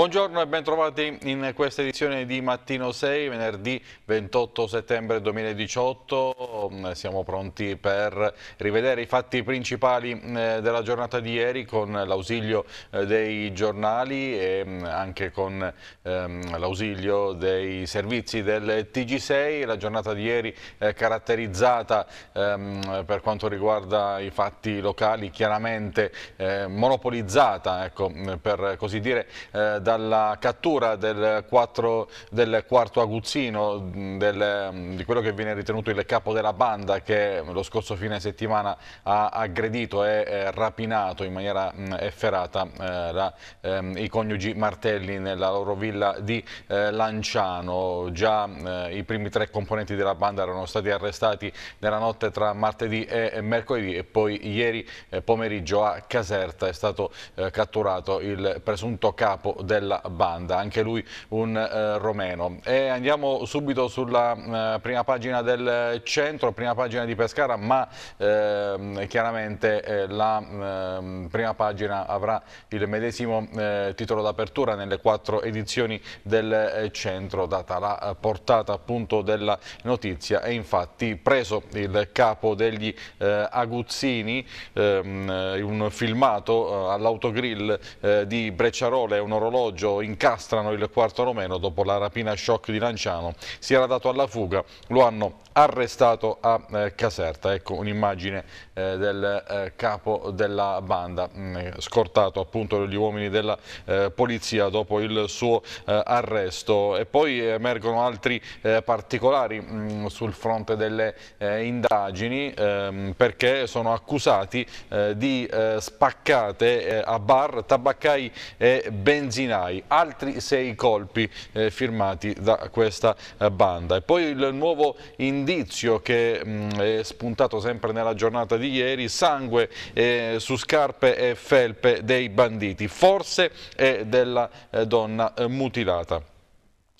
Buongiorno e bentrovati in questa edizione di Mattino 6, venerdì 28 settembre 2018. Mm, siamo pronti per rivedere i fatti principali mm, della giornata di ieri con l'ausilio eh, dei giornali e mm, anche con ehm, l'ausilio dei servizi del TG6. La giornata di ieri è caratterizzata ehm, per quanto riguarda i fatti locali chiaramente eh, monopolizzata, ecco, per così dire, da eh, dalla cattura del, 4, del quarto aguzzino, del, di quello che viene ritenuto il capo della banda che lo scorso fine settimana ha aggredito e rapinato in maniera efferata eh, la, ehm, i coniugi Martelli nella loro villa di eh, Lanciano. Già eh, i primi tre componenti della banda erano stati arrestati nella notte tra martedì e mercoledì e poi ieri eh, pomeriggio a Caserta è stato eh, catturato il presunto capo della della banda, anche lui un eh, romeno. E andiamo subito sulla eh, prima pagina del centro, prima pagina di Pescara, ma ehm, eh, chiaramente la ehm, prima pagina avrà il medesimo eh, titolo d'apertura nelle quattro edizioni del eh, centro, data la eh, portata appunto della notizia. E infatti preso il capo degli aguzzini, ehm, un filmato all'autogrill di Brecciarole, un orologio orologio incastrano il quarto romeno dopo la rapina shock di Lanciano. Si era dato alla fuga, lo hanno arrestato a eh, Caserta. Ecco un'immagine eh, del eh, capo della banda, mh, mm, scortato appunto dagli uomini della eh, polizia dopo il suo eh, arresto. E poi emergono altri eh, particolari mh, mm, sul fronte delle indagini ehm, perché sono accusati di spaccate a bar, tabaccai e benzinari. Sky, altri sei colpi eh, firmati da questa eh, banda. E poi il nuovo indizio che mh, mm, è spuntato sempre nella giornata di ieri, sangue eh, su scarpe e felpe dei banditi, forse è della eh, donna eh, mutilata.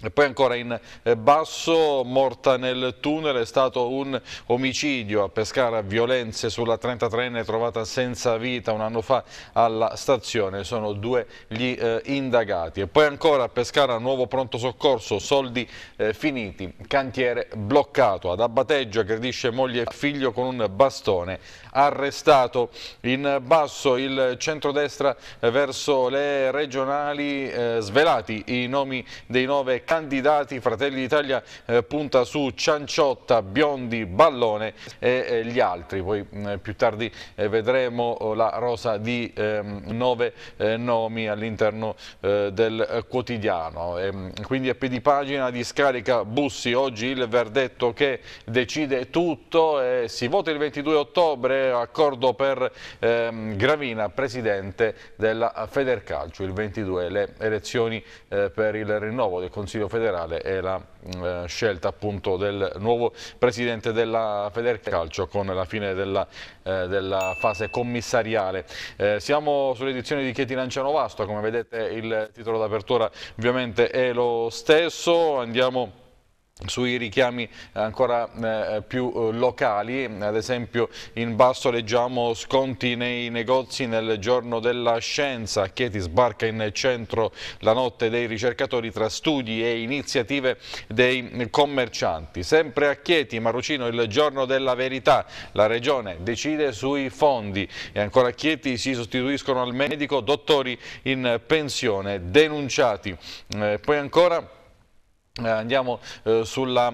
E poi ancora in eh, basso, morta nel tunnel, è stato un omicidio a Pescara, violenze sulla 33enne trovata senza vita un anno fa alla stazione, sono due gli eh, indagati. E poi ancora a Pescara, nuovo pronto soccorso, soldi eh, finiti, cantiere bloccato, ad Abbateggio aggredisce moglie e figlio con un bastone, arrestato. In basso il centrodestra eh, verso le regionali, eh, svelati i nomi dei nove candidati Fratelli d'Italia eh, punta su Cianciotta, Biondi, Ballone e eh, gli altri. Poi mh, mm, più tardi eh, vedremo oh, la rosa di ehm, nove eh, nomi all'interno eh, del quotidiano. E, ehm, quindi è piedi pagina di scarica Bussi, oggi il verdetto che decide tutto. si vota il 22 ottobre, accordo per ehm, Gravina, presidente della Federcalcio. Il 22 le elezioni eh, per il rinnovo del Consiglio Consiglio federale e la mm, eh, scelta appunto del nuovo presidente della Federcalcio con la fine della, eh, della fase commissariale. Eh, siamo sull'edizione di Chieti Lanciano Vasto, come vedete il titolo d'apertura ovviamente è lo stesso, andiamo sui richiami eh, ancora eh, più eh, locali, ad esempio in basso leggiamo sconti nei negozi nel giorno della scienza, Chieti sbarca in centro la notte dei ricercatori tra studi e iniziative dei commercianti. Sempre a Chieti, Marrucino, il giorno della verità, la regione decide sui fondi e ancora a Chieti si sostituiscono al medico dottori in pensione denunciati. Eh, poi ancora eh, andiamo eh, sulla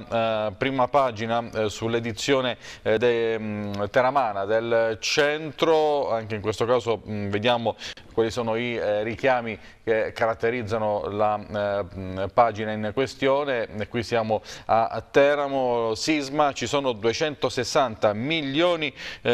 eh, prima pagina, eh, sull'edizione eh, de, teramana del centro, anche in questo caso mh, vediamo quali sono i eh, richiami che caratterizzano la pagina in questione. E qui siamo a, Teramo, sisma, ci sono 260 milioni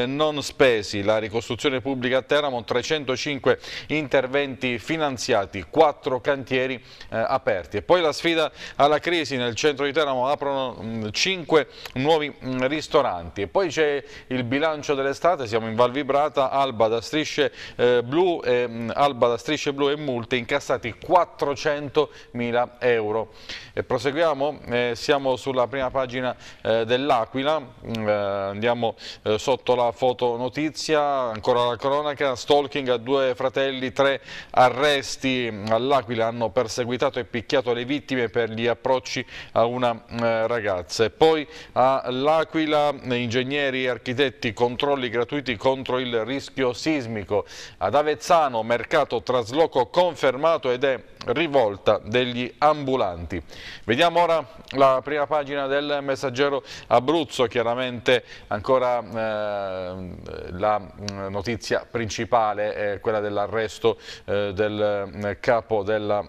non spesi, la ricostruzione pubblica a Teramo, 305 interventi finanziati, 4 cantieri aperti. E poi la sfida alla crisi nel centro di Teramo aprono mh, 5 nuovi ristoranti e poi c'è il bilancio dell'estate, siamo in Val Vibrata, Alba da strisce eh, blu, eh, Alba da strisce blu e multe incassati 400 mila euro. E proseguiamo, eh, siamo sulla prima pagina eh, dell'Aquila, eh, andiamo eh, sotto la fotonotizia, ancora la cronaca, stalking a due fratelli, tre arresti all'Aquila hanno perseguitato e picchiato le vittime per gli appartamenti approcci a una eh, ragazza. E poi all'Aquila, ingegneri e architetti, controlli gratuiti contro il rischio sismico. Ad Avezzano, mercato trasloco confermato ed è rivolta degli ambulanti. Vediamo ora la prima pagina del messaggero Abruzzo, chiaramente ancora eh, la mm, notizia principale è quella dell'arresto eh, del mm, capo della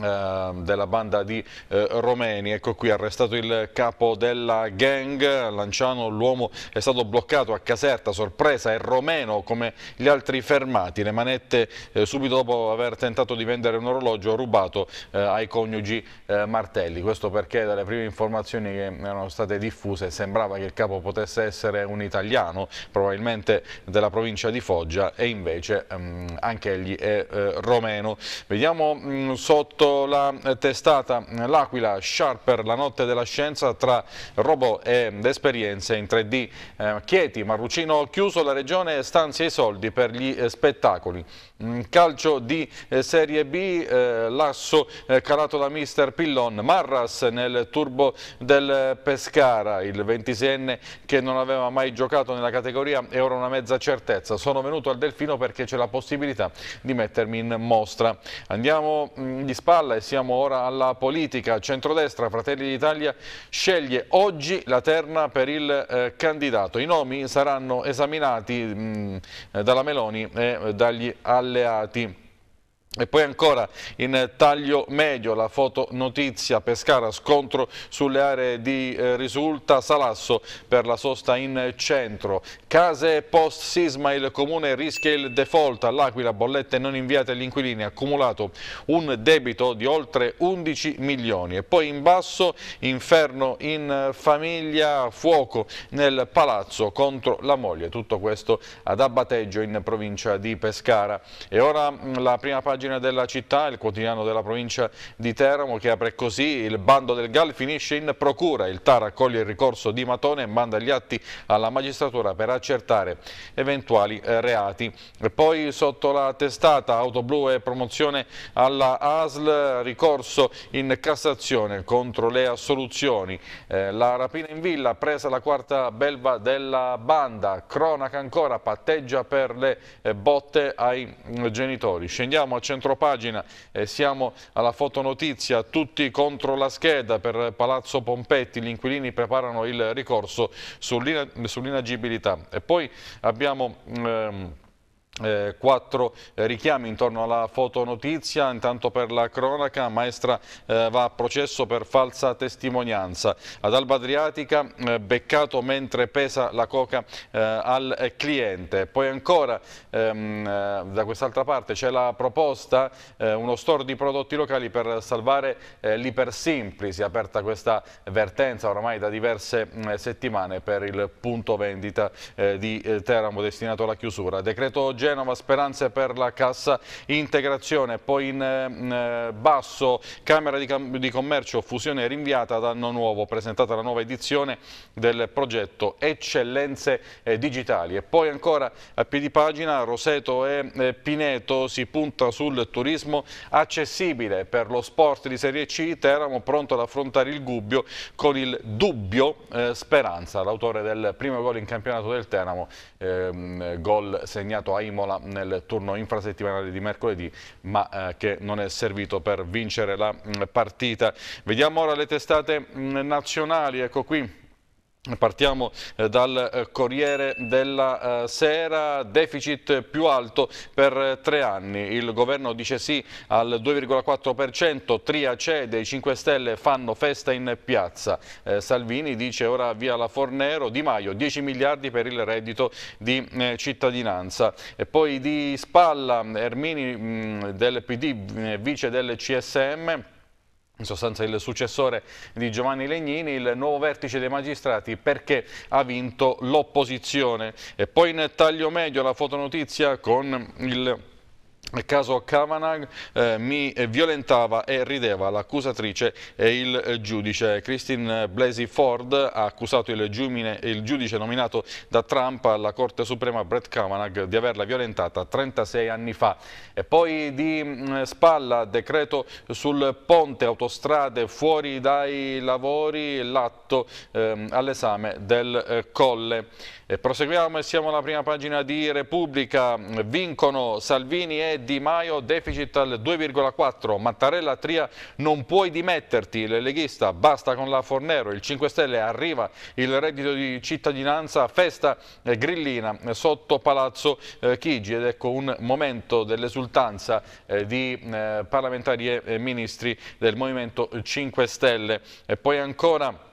Ehm, della banda di eh, Romeni, ecco qui arrestato il capo della gang, Lanciano l'uomo è stato bloccato a Caserta, sorpresa, è romeno come gli altri fermati, le manette eh, subito dopo aver tentato di vendere un orologio rubato eh, ai coniugi eh, Martelli, questo perché dalle prime informazioni che erano state diffuse sembrava che il capo potesse essere un italiano, probabilmente della provincia di Foggia e invece ehm, anche egli è eh, romeno. Vediamo mh, mm, sotto Sotto la eh, testata eh, L'Aquila, Sharper, la notte della scienza tra robot ed esperienze in 3D. Eh, Chieti, Marrucino chiuso, la regione stanzia i soldi per gli spettacoli. Mm, calcio di Serie B, l'asso calato da mister Pillon, Marras nel turbo del Pescara, il 26enne che non aveva mai giocato nella categoria e ora una mezza certezza. Sono venuto al Delfino perché c'è la possibilità di mettermi in mostra. Andiamo mm, gli spazi spalla e siamo ora alla politica. Centrodestra, Fratelli d'Italia, sceglie oggi la terna per il eh, candidato. I nomi saranno esaminati mh, mm, eh, dalla Meloni e eh, dagli alleati. E poi ancora in taglio medio la fotonotizia Pescara, scontro sulle aree di eh, risulta Salasso per la sosta in centro. Case post sisma, il comune rischia il default, all'Aquila bollette non inviate agli inquilini, accumulato un debito di oltre 11 milioni. E poi in basso inferno in famiglia, fuoco nel palazzo contro la moglie, tutto questo ad Abbateggio in provincia di Pescara. E ora mm, la prima pagina pagina della città, il quotidiano della provincia di Teramo che apre così il bando del GAL finisce in procura, il TAR accoglie il ricorso di Matone e manda gli atti alla magistratura per accertare eventuali eh, reati. E poi sotto la testata Autoblu e promozione alla ASL, ricorso in Cassazione contro le assoluzioni, eh, la rapina in villa presa la quarta belva della banda, cronaca ancora patteggia per le eh, botte ai mm, genitori. Scendiamo a centropagina eh, siamo alla fotonotizia, tutti contro la scheda per Palazzo Pompetti, gli inquilini preparano il ricorso sull'inagibilità. E poi abbiamo... Ehm, eh, quattro eh, richiami intorno alla fotonotizia, intanto per la cronaca, maestra eh, va a processo per falsa testimonianza. Ad Alba Adriatica eh, beccato mentre pesa la coca eh, al cliente. Poi ancora ehm, da quest'altra parte c'è la proposta, uno store di prodotti locali per salvare l'ipersimpli, si aperta questa vertenza ormai da diverse mm, settimane per il punto vendita di Teramo destinato alla chiusura. Decreto Genova, speranze per la cassa integrazione, poi in eh, basso Camera di, di, Commercio, fusione rinviata ad anno nuovo, presentata la nuova edizione del progetto Eccellenze eh, Digitali e poi ancora a piedi pagina Roseto e eh, Pineto si punta sul turismo accessibile per lo sport di Serie C, Teramo pronto ad affrontare il Gubbio con il dubbio eh, Speranza, l'autore del primo gol in campionato del Teramo, ehm, gol segnato a Im Imola nel turno infrasettimanale di mercoledì, ma eh, che non è servito per vincere la mm, partita. Vediamo ora le testate mm, nazionali, ecco qui Partiamo eh, dal eh, Corriere della eh, Sera, deficit più alto per tre anni, il governo dice sì al 2,4%, Tria cede, i 5 Stelle fanno festa in piazza, eh, Salvini dice ora via la Fornero, Di Maio 10 miliardi per il reddito di eh, cittadinanza. E poi di spalla Ermini mh, mm, del PD, vice del CSM, in sostanza il successore di Giovanni Legnini, il nuovo vertice dei magistrati perché ha vinto l'opposizione. E poi in taglio medio la fotonotizia con il caso Kavanagh eh, mi eh, violentava e rideva l'accusatrice e il eh, giudice. Christine Blasey Ford ha accusato il, giumine, il, giudice nominato da Trump alla Corte Suprema Brett Kavanagh di averla violentata 36 anni fa. E poi di mm, spalla decreto sul ponte autostrade fuori dai lavori l'atto eh, all'esame del eh, Colle. E proseguiamo e siamo alla prima pagina di Repubblica. Vincono Salvini e di Maio deficit al 2,4, Mattarella Tria non puoi dimetterti, L'eleghista, basta con la Fornero, il 5 Stelle arriva il reddito di cittadinanza, festa grillina sotto Palazzo eh, Chigi ed ecco un momento dell'esultanza eh, di eh, parlamentari e ministri del Movimento 5 Stelle. E poi ancora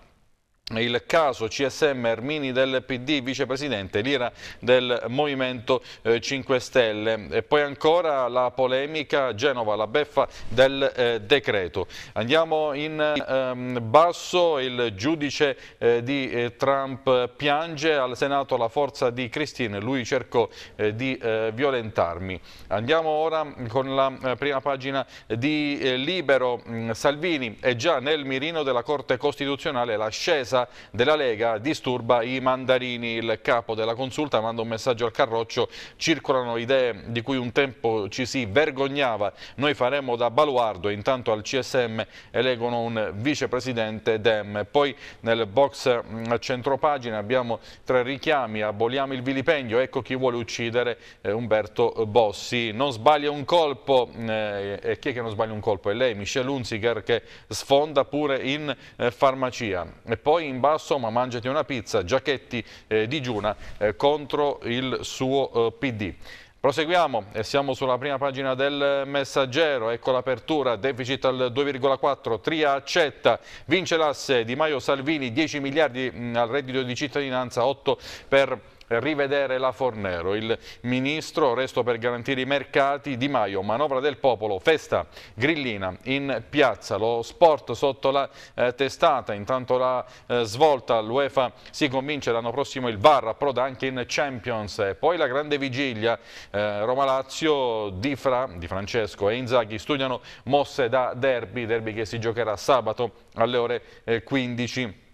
il caso CSM Ermini del PD, vicepresidente l'ira del Movimento 5 eh, Stelle. E poi ancora la polemica Genova, la beffa del eh, decreto. Andiamo in ehm, basso, il giudice eh, di eh, Trump piange, al Senato la forza di Christine, lui cercò eh, di eh, violentarmi. Andiamo ora con la prima pagina di Libero. Mm, Salvini è già nel mirino della Corte Costituzionale l'ascesa difesa della Lega disturba i mandarini. Il capo della consulta manda un messaggio al Carroccio, circolano idee di cui un tempo ci si vergognava, noi faremo da baluardo, intanto al CSM eleggono un vicepresidente Dem. Poi nel box mm, a centropagina abbiamo tre richiami, aboliamo il vilipendio, ecco chi vuole uccidere eh, Umberto Bossi. Non sbaglia un colpo, mm, eh, e chi è che non sbaglia un colpo? È lei, Michel Unziger che sfonda pure in eh, farmacia. E poi in basso ma mangiati una pizza, Giacchetti eh, digiuna eh, contro il suo eh, PD. Proseguiamo e eh, siamo sulla prima pagina del messaggero, ecco l'apertura, deficit al 2,4, Tria accetta, vince l'asse Di Maio Salvini, 10 miliardi mm, al reddito di cittadinanza, 8 per rivedere la Fornero. Il ministro, resto per garantire i mercati, Di Maio, manovra del popolo, festa grillina in piazza, lo sport sotto la eh, testata, intanto la eh, svolta, l'UEFA si convince l'anno prossimo il VAR approda anche in Champions e poi la grande vigilia eh, Roma-Lazio di, Fra, di Francesco e Inzaghi studiano mosse da derby, derby che si giocherà sabato alle ore 15. Eh,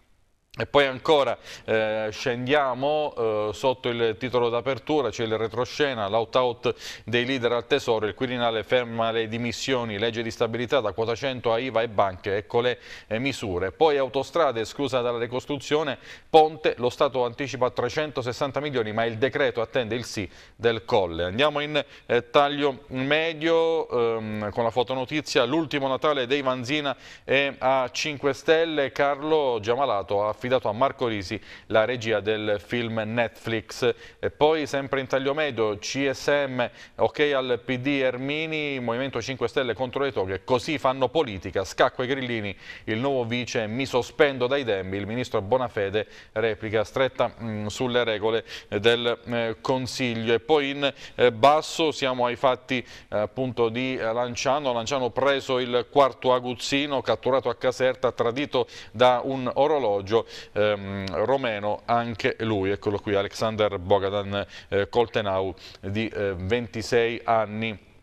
e poi ancora eh, scendiamo eh, sotto il titolo d'apertura, c'è il retroscena, l'out-out dei leader al tesoro, il Quirinale ferma le dimissioni, legge di stabilità da quota 100 a IVA e banche, ecco le eh, misure. Poi autostrade esclusa dalla ricostruzione, ponte, lo Stato anticipa 360 milioni ma il decreto attende il sì del Colle. Andiamo in eh, taglio medio ehm, con la fotonotizia, l'ultimo Natale dei Manzina è a 5 Stelle, Carlo Giamalato ha affidato a Marco Risi la regia del film Netflix. E poi sempre in taglio medio CSM, ok al PD Ermini, Movimento 5 Stelle contro le toghe, così fanno politica, scacco ai grillini, il nuovo vice mi sospendo dai dembi, il ministro Bonafede replica stretta mh, mm, sulle regole del eh, Consiglio. E poi in eh, basso siamo ai fatti eh, appunto di Lanciano, Lanciano preso il quarto aguzzino, catturato a Caserta, tradito da un orologio ehm, romeno anche lui, eccolo qui, Alexander Bogadan eh, Coltenau di eh, 26 anni.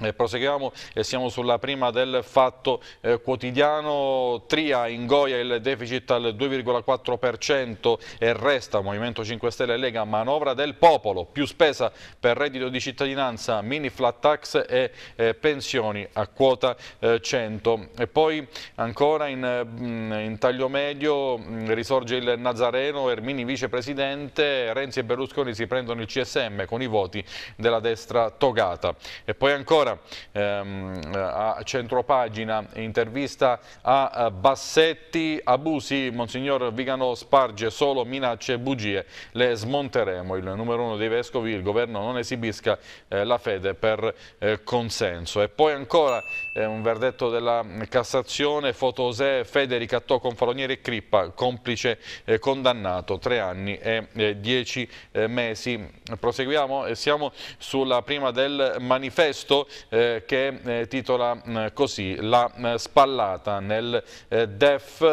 Eh, proseguiamo e eh, siamo sulla prima del fatto eh, quotidiano, Tria ingoia il deficit al 2,4% e resta Movimento 5 Stelle Lega manovra del popolo, più spesa per reddito di cittadinanza, mini flat tax e eh, pensioni a quota 100. Eh, e poi ancora in, mm, in taglio medio mm, risorge il Nazareno, Ermini vicepresidente, Renzi e Berlusconi si prendono il CSM con i voti della destra togata. E poi ancora Ancora ehm, a centropagina intervista a eh, Bassetti, abusi, Monsignor Vigano sparge solo minacce e bugie, le smonteremo. Il numero uno dei Vescovi, il governo non esibisca eh, la fede per eh, consenso. E poi ancora eh, un verdetto della Cassazione, Fotosè, Fede ricattò con Falonieri e Crippa, complice eh, condannato, tre anni e eh, dieci mesi. Proseguiamo e siamo sulla prima del manifesto eh, che eh, titola mh, mm, così la mh, mm, spallata nel eh, DEF,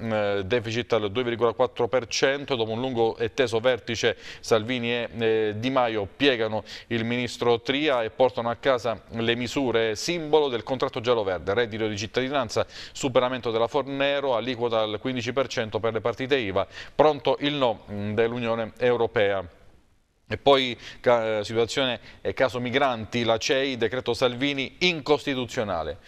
mm, eh, deficit al 2,4% dopo un lungo e teso vertice Salvini e eh, Di Maio piegano il ministro Tria e portano a casa le misure simbolo del contratto giallo-verde, reddito di cittadinanza, superamento della Fornero, aliquota al 15% per le partite IVA, pronto il no dell'Unione Europea. E poi eh, situazione e eh, caso migranti, la CEI, decreto Salvini incostituzionale.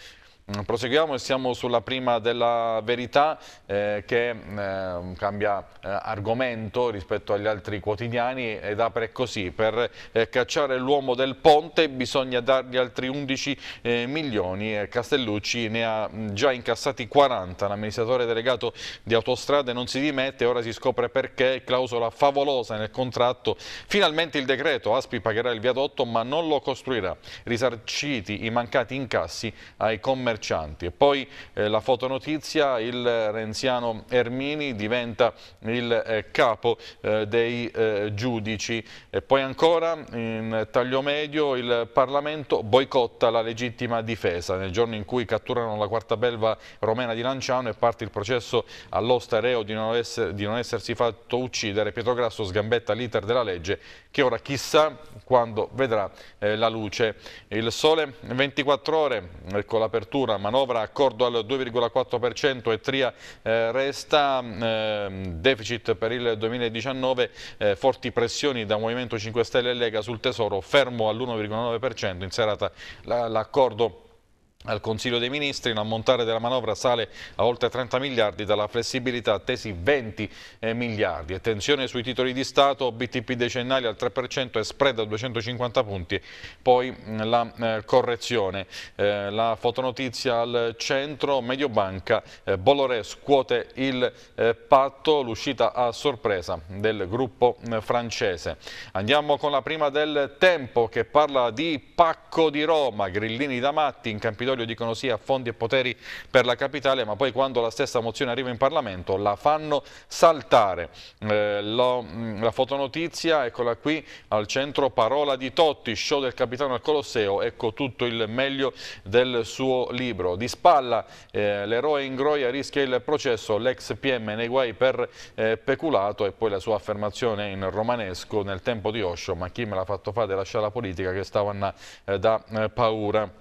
Mm, proseguiamo e siamo sulla prima della verità eh, che mm, eh, cambia eh, argomento rispetto agli altri quotidiani ed apre così. Per eh, cacciare l'uomo del ponte bisogna dargli altri 11 eh, milioni. Castellucci ne ha mm, già incassati 40. L'amministratore delegato di autostrade non si dimette, ora si scopre perché. Clausola favolosa nel contratto. Finalmente il decreto. Aspi pagherà il viadotto ma non lo costruirà. Risarciti i mancati incassi ai commercianti commercianti. E poi eh, la fotonotizia, il renziano Ermini diventa il eh, capo eh, dei eh, giudici. E poi ancora in taglio medio il Parlamento boicotta la legittima difesa. Nel giorno in cui catturano la quarta belva romena di Lanciano e parte il processo all'osta di di non essersi fatto uccidere, Pietro Grasso sgambetta l'iter della legge che ora chissà quando vedrà eh, la luce. Il sole 24 ore eh, con l'apertura ancora manovra accordo al 2,4% e Tria eh, resta, eh, deficit per il 2019, eh, forti pressioni da Movimento 5 Stelle e Lega sul Tesoro, fermo all'1,9% in serata l'accordo al Consiglio dei Ministri l'ammontare della manovra sale a oltre 30 miliardi dalla flessibilità attesi 20 eh, miliardi. Attenzione sui titoli di Stato, BTP decennali al 3% e spread a 250 punti, poi mm, la eh, correzione. Eh, la fotonotizia al centro, Mediobanca, eh, Bolloré scuote il eh, patto, l'uscita a sorpresa del gruppo mm, francese. Andiamo con la prima del tempo che parla di Pacco di Roma, Grillini da Matti in Campidoglio Campidoglio dicono sì a fondi e poteri per la capitale, ma poi quando la stessa mozione arriva in Parlamento la fanno saltare. Eh, lo, mm, la fotonotizia, eccola qui, al centro parola di Totti, show del capitano al Colosseo, ecco tutto il meglio del suo libro. Di spalla eh, l'eroe in groia rischia il processo, l'ex PM nei guai per eh, peculato e poi la sua affermazione in romanesco nel tempo di Osho, ma chi me l'ha fatto fare lasciare la politica che stavano eh, da eh, paura.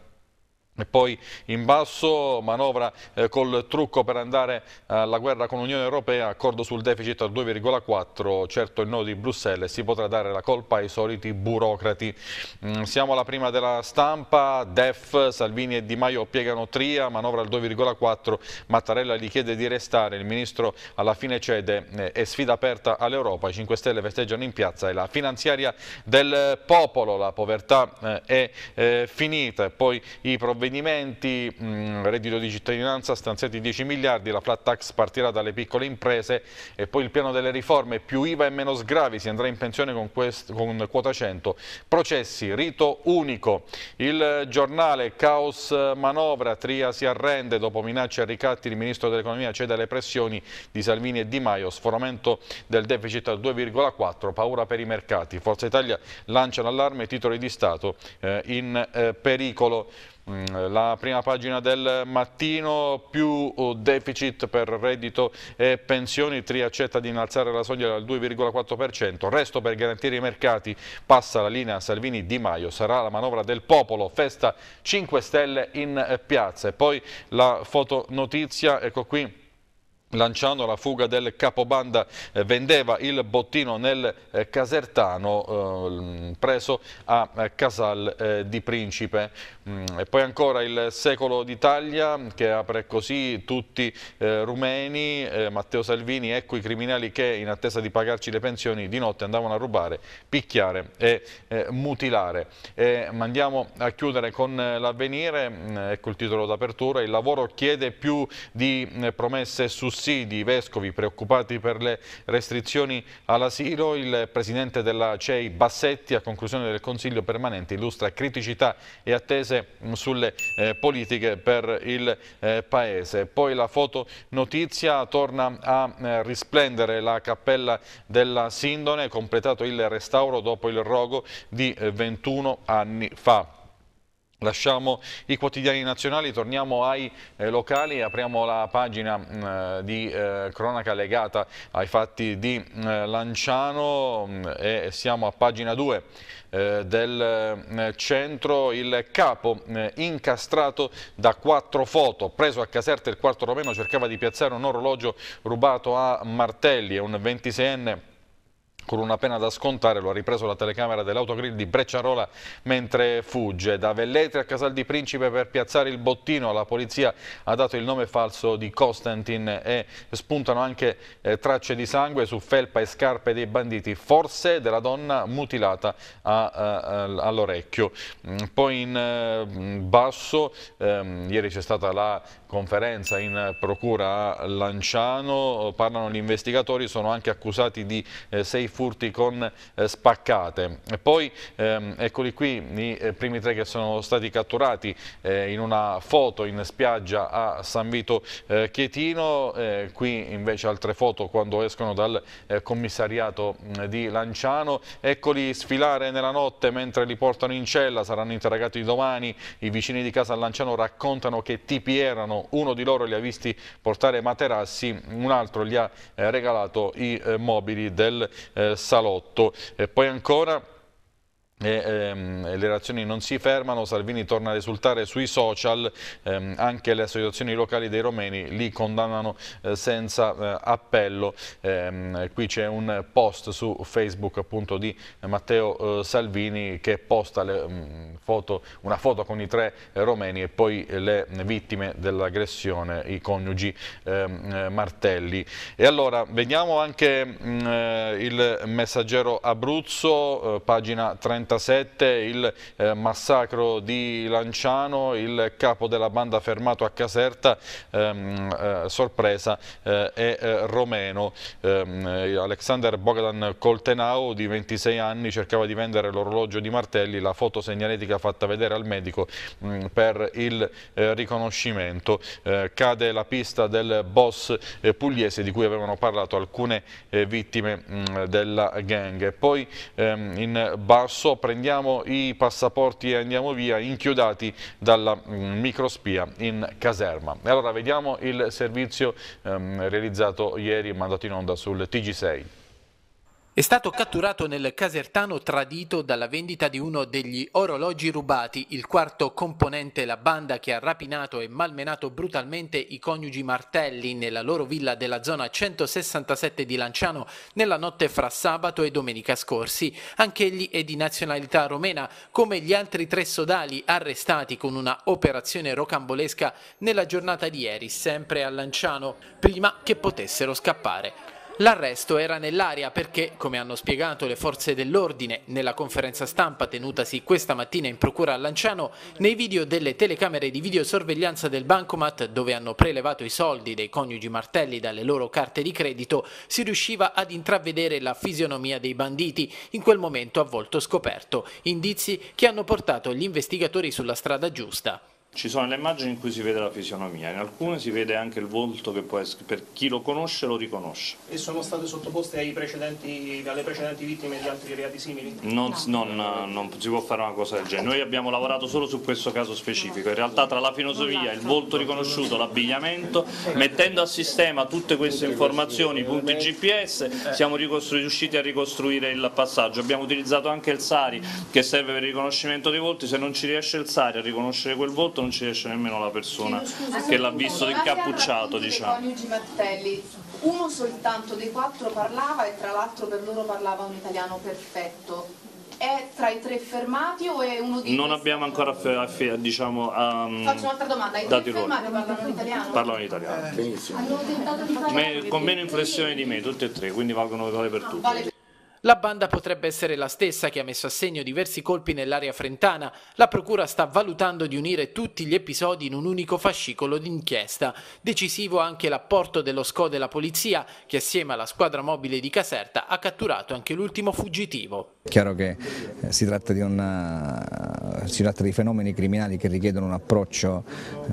E poi in basso manovra eh, col trucco per andare eh, alla guerra con l'Unione Europea, accordo sul deficit al 2,4, certo il nodo di Bruxelles si potrà dare la colpa ai soliti burocrati. Mm, siamo alla prima della stampa, DEF, Salvini e Di Maio piegano tria, manovra al 2,4, Mattarella gli chiede di restare, il ministro alla fine cede, eh, è sfida aperta all'Europa, i 5 Stelle festeggiano in piazza e la finanziaria del popolo, la povertà eh, è eh, finita e poi i provvedimenti provvedimenti, mh, mm, reddito di cittadinanza stanziati 10 miliardi, la flat tax partirà dalle piccole imprese e poi il piano delle riforme, più IVA e meno sgravi, si andrà in pensione con, quest, con quota 100, processi, rito unico, il giornale, caos manovra, Tria si arrende dopo minacce e ricatti, il ministro dell'economia cede alle pressioni di Salvini e Di Maio, sforamento del deficit al 2,4, paura per i mercati, Forza Italia lancia l'allarme, titoli di Stato eh, in eh, pericolo. Mm, la prima pagina del mattino, più uh, deficit per reddito e pensioni, Tri accetta di innalzare la soglia al 2,4%, resto per garantire i mercati, passa la linea Salvini-Di Maio, sarà la manovra del popolo, festa 5 Stelle in eh, piazza. E poi la fotonotizia, ecco qui lanciando la fuga del capobanda eh, vendeva il bottino nel eh, Casertano eh, preso a eh, Casal eh, di Principe mm, e poi ancora il secolo d'Italia che apre così tutti eh, rumeni Matteo Salvini ecco i criminali che in attesa di pagarci le pensioni di notte andavano a rubare picchiare e mutilare ma andiamo a chiudere con l'avvenire mm, ecco il titolo d'apertura il lavoro chiede più di mm, promesse su Rossidi, vescovi preoccupati per le restrizioni all'asilo. Il presidente della CEI Bassetti a conclusione del Consiglio permanente illustra criticità e attese mm, sulle eh, politiche per il eh, Paese. Poi la fotonotizia torna a eh, risplendere la cappella della Sindone, completato il restauro dopo il rogo di 21 eh, anni fa. Lasciamo i quotidiani nazionali, torniamo ai eh, locali e apriamo la pagina mh, mm, eh, di eh, cronaca legata ai fatti di mh, mm, eh, Lanciano mh, mm, e siamo a pagina 2 eh, del centro. Il capo incastrato da quattro foto, preso a Caserta il quarto romeno cercava di piazzare un orologio rubato a Martelli, è un 26enne con una pena da scontare lo ha ripreso la telecamera dell'autogrill di Brecciarola mentre fugge. Da Velletri a Casal di Principe per piazzare il bottino la polizia ha dato il nome falso di Costantin e spuntano anche eh, tracce di sangue su felpa e scarpe dei banditi, forse della donna mutilata eh, eh, all'orecchio. Mm, poi in eh, basso, ehm, ieri c'è stata la conferenza in procura a Lanciano, eh, parlano gli investigatori, sono anche accusati di eh, sei furti con eh, spaccate. E poi ehm, eccoli qui i eh, primi tre che sono stati catturati eh, in una foto in spiaggia a San Vito eh, Chietino, eh, qui invece altre foto quando escono dal eh, commissariato di Lanciano. Eccoli sfilare nella notte mentre li portano in cella, saranno interrogati domani. I vicini di casa a Lanciano raccontano che tipi erano, uno di loro li ha visti portare materassi, un altro gli ha regalato i mobili del eh, salotto. E poi ancora e, ehm, le relazioni non si fermano, Salvini torna a risultare sui social, ehm, anche le associazioni locali dei romeni li condannano eh, senza eh, appello. Ehm, qui c'è un post su Facebook appunto di Matteo eh, Salvini che posta le, mh, mm, foto, una foto con i tre romeni e poi le vittime dell'aggressione, i coniugi ehm, eh, Martelli. E allora vediamo anche mh, mm, eh, il messaggero Abruzzo, eh, pagina 30 1937 il eh, massacro di Lanciano, il capo della banda fermato a Caserta, ehm, eh, sorpresa, eh, è eh, romeno. Ehm, eh, Alexander Bogdan Coltenau di 26 anni cercava di vendere l'orologio di Martelli, la foto segnaletica fatta vedere al medico mh, mm, per il eh, riconoscimento. cade la pista del boss pugliese di cui avevano parlato alcune vittime mh, mm, della gang. Poi ehm, in basso prendiamo i passaporti e andiamo via, inchiodati dalla mm, microspia in caserma. E allora vediamo il servizio ehm, realizzato ieri e mandato in onda sul TG6. È stato catturato nel casertano tradito dalla vendita di uno degli orologi rubati, il quarto componente la banda che ha rapinato e malmenato brutalmente i coniugi Martelli nella loro villa della zona 167 di Lanciano nella notte fra sabato e domenica scorsi. Anche egli è di nazionalità romena, come gli altri tre sodali arrestati con una operazione rocambolesca nella giornata di ieri, sempre a Lanciano, prima che potessero scappare. L'arresto era nell'aria perché, come hanno spiegato le forze dell'ordine nella conferenza stampa tenutasi questa mattina in procura a Lanciano, nei video delle telecamere di videosorveglianza del bancomat dove hanno prelevato i soldi dei coniugi Martelli dalle loro carte di credito, si riusciva ad intravedere la fisionomia dei banditi, in quel momento a volto scoperto, indizi che hanno portato gli investigatori sulla strada giusta. Ci sono le immagini in cui si vede la fisionomia, in alcune si vede anche il volto che può essere, per chi lo conosce lo riconosce. E sono state sottoposte precedenti, alle precedenti vittime di altri reati simili? Non, non, non, si può fare una cosa del genere. Noi abbiamo lavorato solo su questo caso specifico. In realtà tra la filosofia, il volto riconosciuto, l'abbigliamento, mettendo a sistema tutte queste informazioni, i punti GPS, siamo riusciti a ricostruire il passaggio. Abbiamo utilizzato anche il SARI che serve per il riconoscimento dei volti, se non ci riesce il SARI a riconoscere quel volto letto non ci riesce nemmeno la persona scusa, che l'ha visto incappucciato diciamo. coniugi Mattelli, uno soltanto dei quattro parlava e tra l'altro per loro parlava un italiano perfetto è tra i tre fermati o è uno di Non abbiamo ancora diciamo um, Faccio un'altra domanda, i tre fermati parlano in italiano? Parlano in italiano. Eh, benissimo. Allora, me, con meno inflessione di me, tutti e tre, quindi valgono per ah, tutti. Vale per... La banda potrebbe essere la stessa che ha messo a segno diversi colpi nell'area frentana. La procura sta valutando di unire tutti gli episodi in un unico fascicolo d'inchiesta. Decisivo anche l'apporto dello SCO della polizia, che assieme alla squadra mobile di Caserta ha catturato anche l'ultimo fuggitivo. È chiaro che eh, si tratta, una, eh, si tratta, di fenomeni criminali che richiedono un approccio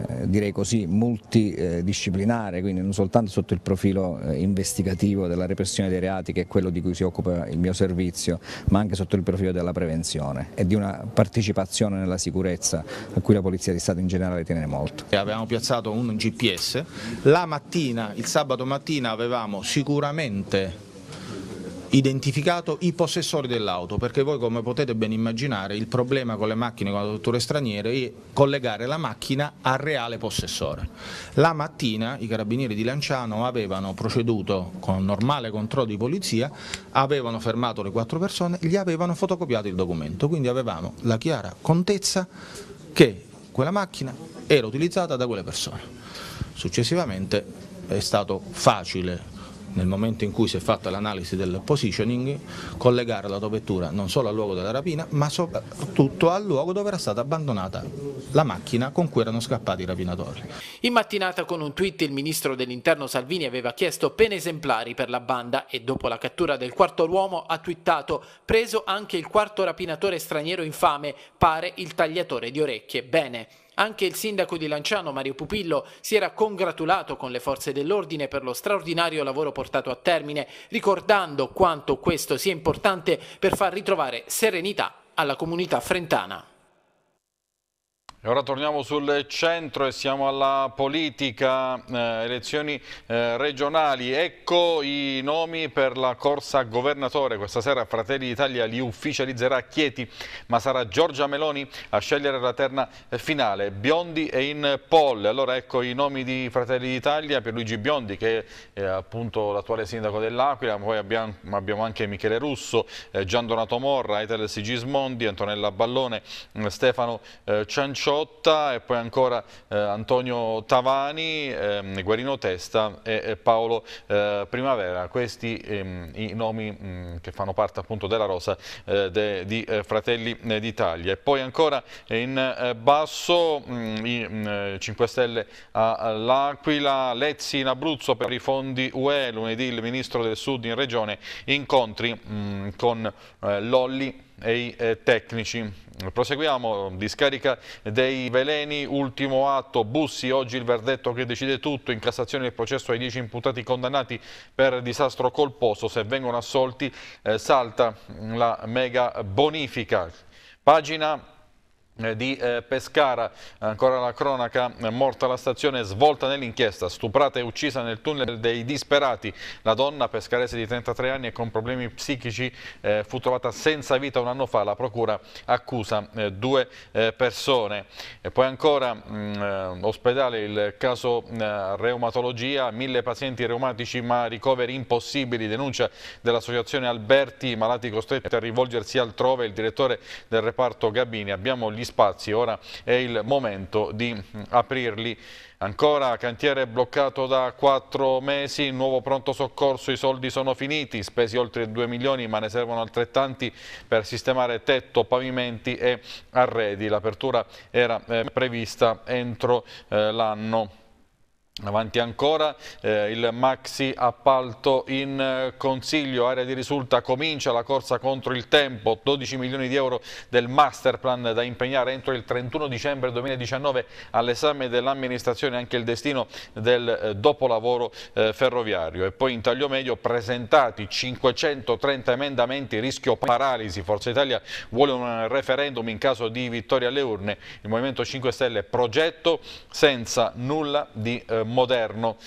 eh, direi così multidisciplinare, quindi non soltanto sotto il profilo eh, investigativo della repressione dei reati che è quello di cui si occupa il mio servizio, ma anche sotto il profilo della prevenzione e di una partecipazione nella sicurezza a cui la Polizia di Stato in generale tiene molto. Abbiamo piazzato un GPS, la mattina, il sabato mattina avevamo sicuramente identificato i possessori dell'auto, perché voi come potete ben immaginare il problema con le macchine con le autore straniere è collegare la macchina al reale possessore. La mattina i carabinieri di Lanciano avevano proceduto con normale controllo di polizia, avevano fermato le quattro persone, gli avevano fotocopiato il documento, quindi avevamo la chiara contezza che quella macchina era utilizzata da quelle persone. Successivamente è stato facile nel momento in cui si è fatta l'analisi del positioning, collegare l'autovettura non solo al luogo della rapina ma soprattutto al luogo dove era stata abbandonata la macchina con cui erano scappati i rapinatori. In mattinata con un tweet il ministro dell'interno Salvini aveva chiesto pene esemplari per la banda e dopo la cattura del quarto uomo ha twittato preso anche il quarto rapinatore straniero infame, pare il tagliatore di orecchie. Bene. Anche il sindaco di Lanciano, Mario Pupillo, si era congratulato con le forze dell'ordine per lo straordinario lavoro portato a termine, ricordando quanto questo sia importante per far ritrovare serenità alla comunità frentana ora torniamo sul centro e siamo alla politica, eh, elezioni eh, regionali. Ecco i nomi per la corsa governatore. Questa sera Fratelli d'Italia li ufficializzerà a Chieti, ma sarà Giorgia Meloni a scegliere la terna eh, finale. Biondi e in polle. Allora ecco i nomi di Fratelli d'Italia per Luigi Biondi, che è appunto l'attuale sindaco dell'Aquila. Poi abbiamo, abbiamo, anche Michele Russo, eh, Gian Donato Morra, Etel Sigismondi, Antonella Ballone, eh, Stefano eh, Cianciano Ciotta e poi ancora eh, Antonio Tavani, ehm, Guarino Testa e, e Paolo eh, Primavera. Questi ehm, i nomi mh, mm, che fanno parte appunto della rosa eh, de, di eh, Fratelli eh, d'Italia. E poi ancora in eh, basso mh, mm, i mh, mm, 5 Stelle all'Aquila, Lezzi in Abruzzo per i fondi UE, lunedì il Ministro del Sud in Regione incontri con Lolli e i tecnici. Proseguiamo, discarica dei veleni, ultimo atto, Bussi, oggi il verdetto che decide tutto, in Cassazione il processo ai 10 imputati condannati per disastro colposo, se vengono assolti eh, salta la mega bonifica. Pagina eh, di eh, Pescara, ancora la cronaca, eh, morta alla stazione, svolta nell'inchiesta, stuprata e uccisa nel tunnel dei disperati. La donna pescarese di 33 anni e con problemi psichici eh, fu trovata senza vita un anno fa. La procura accusa eh, due eh, persone. E poi ancora mh, mm, ospedale, il caso reumatologia, mille pazienti reumatici ma ricoveri impossibili, denuncia dell'associazione Alberti, malati costretti a rivolgersi altrove, il direttore del reparto Gabini. Abbiamo gli spazi, ora è il momento di aprirli. Ancora cantiere bloccato da quattro mesi, nuovo pronto soccorso, i soldi sono finiti, spesi oltre 2 milioni ma ne servono altrettanti per sistemare tetto, pavimenti e arredi. L'apertura era eh, prevista entro eh, l'anno. Avanti ancora eh, il maxi appalto in eh, consiglio, area di risulta comincia la corsa contro il tempo, 12 milioni di euro del master plan da impegnare entro il 31 dicembre 2019 all'esame dell'amministrazione anche il destino del eh, dopolavoro eh, ferroviario e poi in taglio medio presentati 530 emendamenti, rischio paralisi, Forza Italia vuole un eh, referendum in caso di vittoria alle urne, il Movimento 5 Stelle progetto senza nulla di eh, moderno.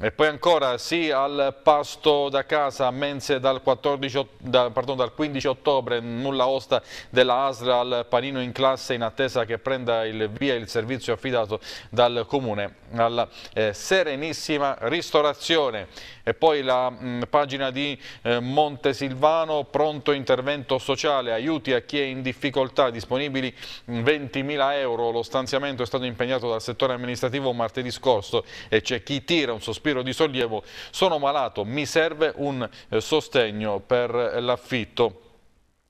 E poi ancora sì al pasto da casa a mense dal, 14, da, pardon, dal 15 ottobre, nulla osta della ASRA al panino in classe in attesa che prenda il via il servizio affidato dal Comune alla eh, Serenissima Ristorazione. E poi la mh, mm, pagina di eh, Montesilvano, pronto intervento sociale, aiuti a chi è in difficoltà, disponibili 20.000 mm, euro, lo stanziamento è stato impegnato dal settore amministrativo martedì scorso e c'è chi tira un sospiro di sollievo, sono malato, mi serve un eh, sostegno per eh, l'affitto.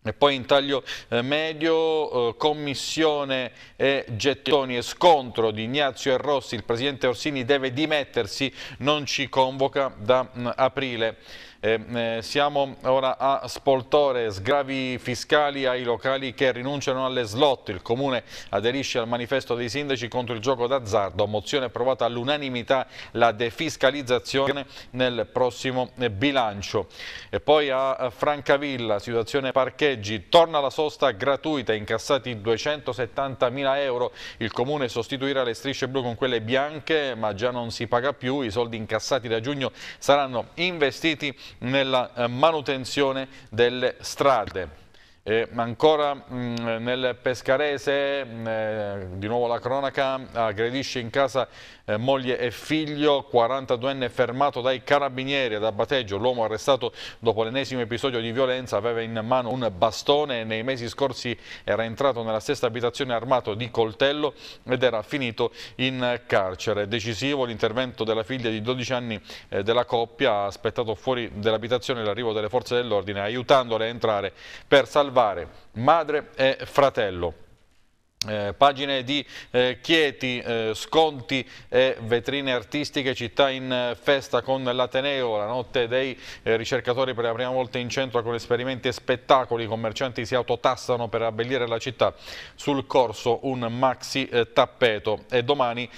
E poi in taglio eh, medio, eh, commissione e gettoni e scontro di Ignazio e Rossi, il presidente Orsini deve dimettersi, non ci convoca da mh, mm, aprile. Ehm, eh, siamo ora a Spoltore, sgravi fiscali ai locali che rinunciano alle slot. Il Comune aderisce al manifesto dei sindaci contro il gioco d'azzardo. Mozione approvata all'unanimità la defiscalizzazione nel prossimo eh, bilancio. E poi a Francavilla, situazione parcheggi, torna la sosta gratuita, incassati 270 mila euro. Il Comune sostituirà le strisce blu con quelle bianche, ma già non si paga più. I soldi incassati da giugno saranno investiti nella eh, manutenzione delle strade. Eh, ancora mh, mm, nel Pescarese, mh, mm, eh, di nuovo la cronaca, aggredisce in casa eh, moglie e figlio, 42enne fermato dai carabinieri ad Abbateggio, l'uomo arrestato dopo l'ennesimo episodio di violenza aveva in mano un bastone e nei mesi scorsi era entrato nella stessa abitazione armato di coltello ed era finito in carcere. Decisivo l'intervento della figlia di 12 anni eh, della coppia, ha aspettato fuori dell'abitazione l'arrivo delle forze dell'ordine aiutandole a entrare per salvare salvare madre e fratello. Eh, pagine di eh, Chieti, eh, sconti e vetrine artistiche, città in eh, festa con l'Ateneo, la notte dei eh, ricercatori per la prima volta in centro con esperimenti e spettacoli, i commercianti si autotassano per abbellire la città, sul corso un maxi eh, tappeto e domani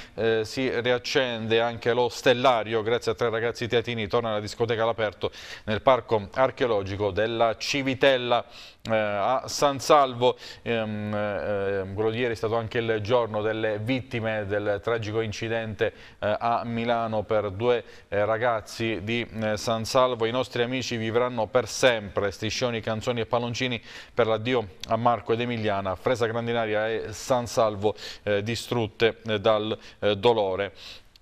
si riaccende anche lo stellario, grazie a tre ragazzi teatini, torna alla discoteca all'aperto nel parco archeologico della Civitella a San Salvo, ehm, quello ehm, di ieri è stato anche il giorno delle vittime del tragico incidente eh, a Milano per due eh, ragazzi di eh, San Salvo. I nostri amici vivranno per sempre, striscioni, canzoni e palloncini per l'addio a Marco ed Emiliana, Fresa Grandinaria e San Salvo distrutte dal dolore.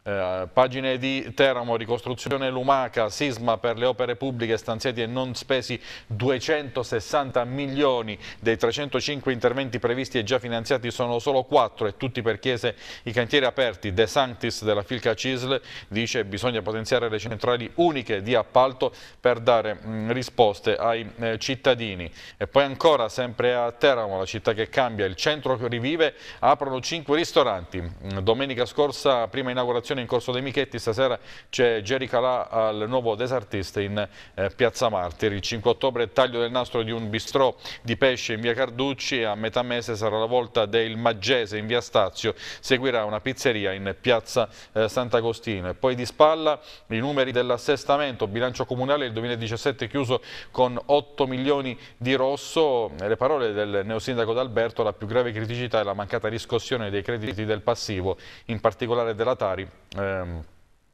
Eh, pagine di Teramo, ricostruzione Lumaca, sisma per le opere pubbliche stanziati e non spesi 260 milioni, dei 305 interventi previsti e già finanziati sono solo 4 e tutti per chiese i cantieri aperti. De Sanctis della Filca Cisl dice bisogna potenziare le centrali uniche di appalto per dare mh, mm, risposte ai eh, cittadini. E poi ancora sempre a Teramo, la città che cambia, il centro che rivive, aprono 5 ristoranti. Mm, domenica scorsa prima inaugurazione in Corso dei Michetti, stasera c'è Jerry Calà al nuovo Desartiste in eh, Piazza Martiri. Il 5 ottobre taglio del nastro di un bistrò di pesce in via Carducci, a metà mese sarà la volta del Maggese in via Stazio, seguirà una pizzeria in piazza eh, Sant'Agostino. E poi di spalla i numeri dell'assestamento, bilancio comunale il 2017 chiuso con 8 milioni di rosso, le parole del neosindaco D'Alberto, la più grave criticità è la mancata riscossione dei crediti del passivo, in particolare della Tari Um,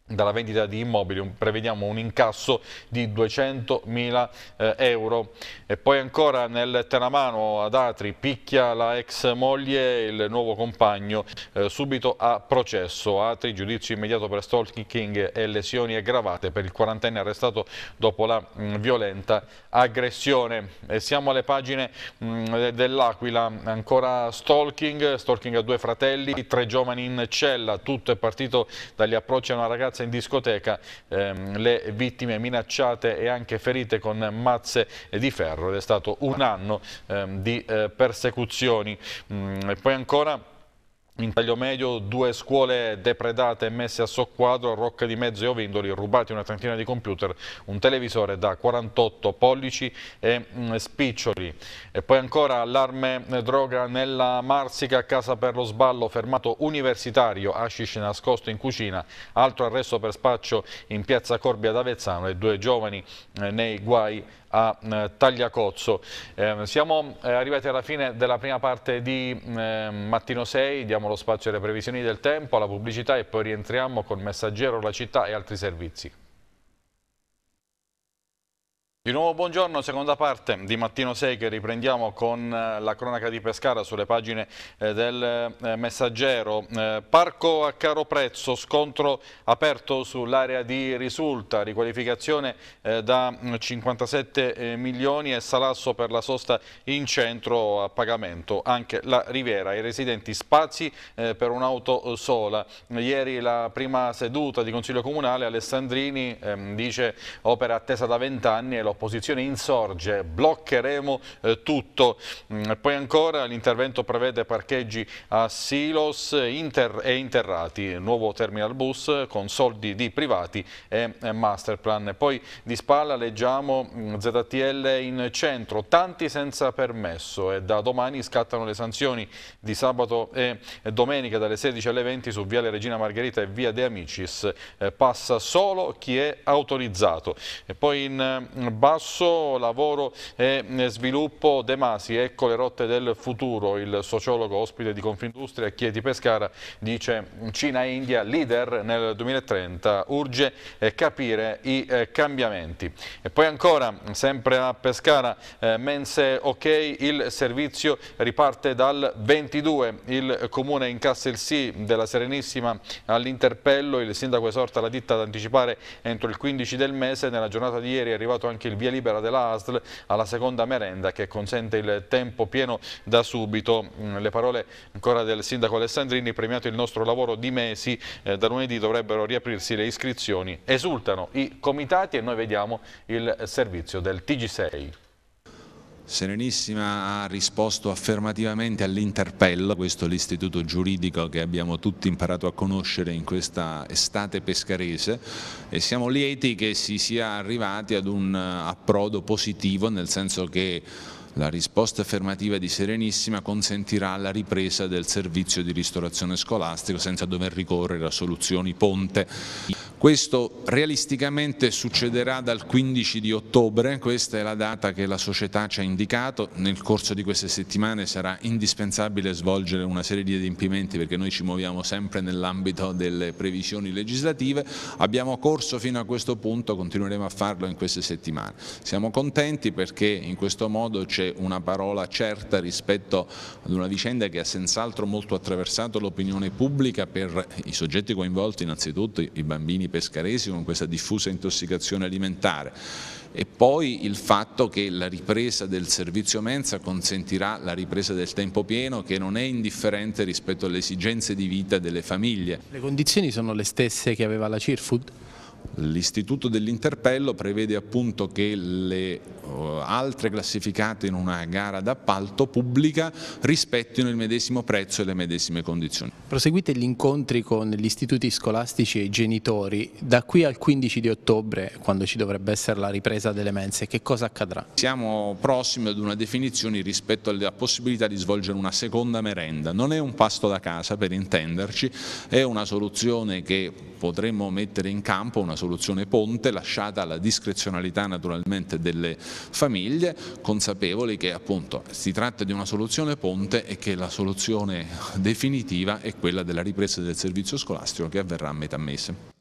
dalla vendita di immobili prevediamo un incasso di 200.000 eh, euro e poi ancora nel Teramano ad Atri picchia la ex moglie e il nuovo compagno eh, subito a processo Atri giudizio immediato per stalking e lesioni aggravate per il quarantenne arrestato dopo la mh, mm, violenta aggressione e siamo alle pagine mm, dell'Aquila ancora stalking stalking a due fratelli tre giovani in cella tutto è partito dagli approcci a una ragazza ragazza in discoteca, ehm, le vittime minacciate e anche ferite con mazze di ferro ed è stato un anno ehm, di eh, persecuzioni. Mm, poi ancora in taglio medio due scuole depredate e messe a soqquadro, Rocca di Mezzo e Ovindoli, rubati una trentina di computer, un televisore da 48 pollici e mm, spiccioli. E poi ancora allarme eh, droga nella Marsica, casa per lo sballo, fermato universitario, hashish nascosto in cucina, altro arresto per spaccio in piazza Corbia d'Avezzano e due giovani eh, nei guai a eh, Tagliacozzo. Eh, siamo eh, arrivati alla fine della prima parte di mm, ehm, Mattino 6, diamo lo spazio alle previsioni del tempo, alla pubblicità e poi rientriamo con Messaggero, la città e altri servizi. Di nuovo buongiorno, seconda parte di Mattino 6 che riprendiamo con eh, la cronaca di Pescara sulle pagine eh, del eh, Messaggero. Parco a caro prezzo, scontro aperto sull'area di risulta, riqualificazione da 57 mm, milioni e salasso per la sosta in centro a pagamento. Anche la Riviera, i residenti spazi per un'auto sola. Ieri la prima seduta di Consiglio Comunale, Alessandrini ehm, dice opera attesa da vent'anni e lo l'opposizione insorge, bloccheremo eh, tutto. Mm, poi ancora l'intervento prevede parcheggi a Silos inter e Interrati, nuovo terminal bus con soldi di privati e masterplan. Poi di spalla leggiamo mm, ZTL in centro, tanti senza permesso e da domani scattano le sanzioni di sabato e domenica dalle 16 alle 20 su Viale Regina Margherita e Via De Amicis. Eh, passa solo chi è autorizzato. E poi in mm, Basso, lavoro e mm, sviluppo De Masi, ecco le rotte del futuro, il sociologo ospite di Confindustria Chieti Pescara dice Cina e India leader nel 2030, urge eh, capire i eh, cambiamenti. E poi ancora, sempre a Pescara, eh, mense ok, il servizio riparte dal 22, il comune incassa il sì della Serenissima all'interpello, il sindaco esorta la ditta ad anticipare entro il 15 del mese, nella giornata di ieri è arrivato anche anche il via libera della ASL alla seconda merenda che consente il tempo pieno da subito. Mm, le parole ancora del sindaco Alessandrini, premiato il nostro lavoro di mesi, eh, da lunedì dovrebbero riaprirsi le iscrizioni. Esultano i comitati e noi vediamo il servizio del TG6. Serenissima ha risposto affermativamente all'interpello, questo è l'istituto giuridico che abbiamo tutti imparato a conoscere in questa estate pescarese e siamo lieti che si sia arrivati ad un eh, approdo positivo nel senso che la risposta affermativa di Serenissima consentirà la ripresa del servizio di ristorazione scolastico senza dover ricorrere a soluzioni ponte questo realisticamente succederà dal 15 di ottobre, questa è la data che la società ci ha indicato, nel corso di queste settimane sarà indispensabile svolgere una serie di adempimenti perché noi ci muoviamo sempre nell'ambito delle previsioni legislative, abbiamo corso fino a questo punto, continueremo a farlo in queste settimane. Siamo contenti perché in questo modo c'è una parola certa rispetto ad una vicenda che ha senz'altro molto attraversato l'opinione pubblica per i soggetti coinvolti, innanzitutto i bambini cittadini pescaresi con questa diffusa intossicazione alimentare e poi il fatto che la ripresa del servizio mensa consentirà la ripresa del tempo pieno che non è indifferente rispetto alle esigenze di vita delle famiglie. Le condizioni sono le stesse che aveva la Cirfood? L'istituto dell'interpello prevede appunto che le eh, altre classificate in una gara d'appalto pubblica rispettino il medesimo prezzo e le medesime condizioni. Proseguite gli incontri con gli istituti scolastici e i genitori. Da qui al 15 di ottobre, quando ci dovrebbe essere la ripresa delle mense, che cosa accadrà? Siamo prossimi ad una definizione rispetto alla possibilità di svolgere una seconda merenda. Non è un pasto da casa per intenderci, è una soluzione che potremmo mettere in campo una soluzione ponte lasciata alla discrezionalità naturalmente delle famiglie, consapevoli che appunto si tratta di una soluzione ponte e che la soluzione definitiva è quella della ripresa del servizio scolastico che avverrà a metà mese.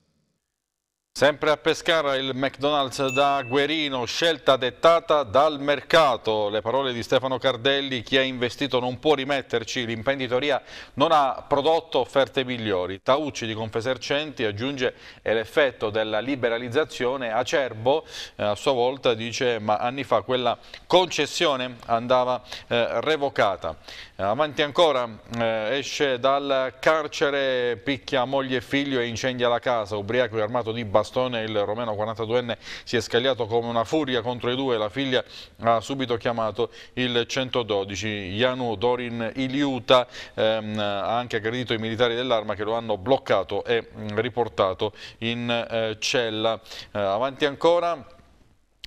Sempre a Pescara il McDonald's da Guerino, scelta dettata dal mercato. Le parole di Stefano Cardelli, chi ha investito non può rimetterci, l'imprenditoria non ha prodotto offerte migliori. Taucci di Confesercenti aggiunge è l'effetto della liberalizzazione. Acerbo eh, a sua volta dice ma anni fa quella concessione andava eh, revocata. Eh, avanti ancora eh, esce dal carcere, picchia moglie e figlio e incendia la casa, ubriaco e armato di bastone bastone il romeno 42enne si è scagliato come una furia contro i due, la figlia ha subito chiamato il 112, Janu Dorin Iliuta ehm, ha anche aggredito i militari dell'arma che lo hanno bloccato e riportato in eh, cella. Eh, avanti ancora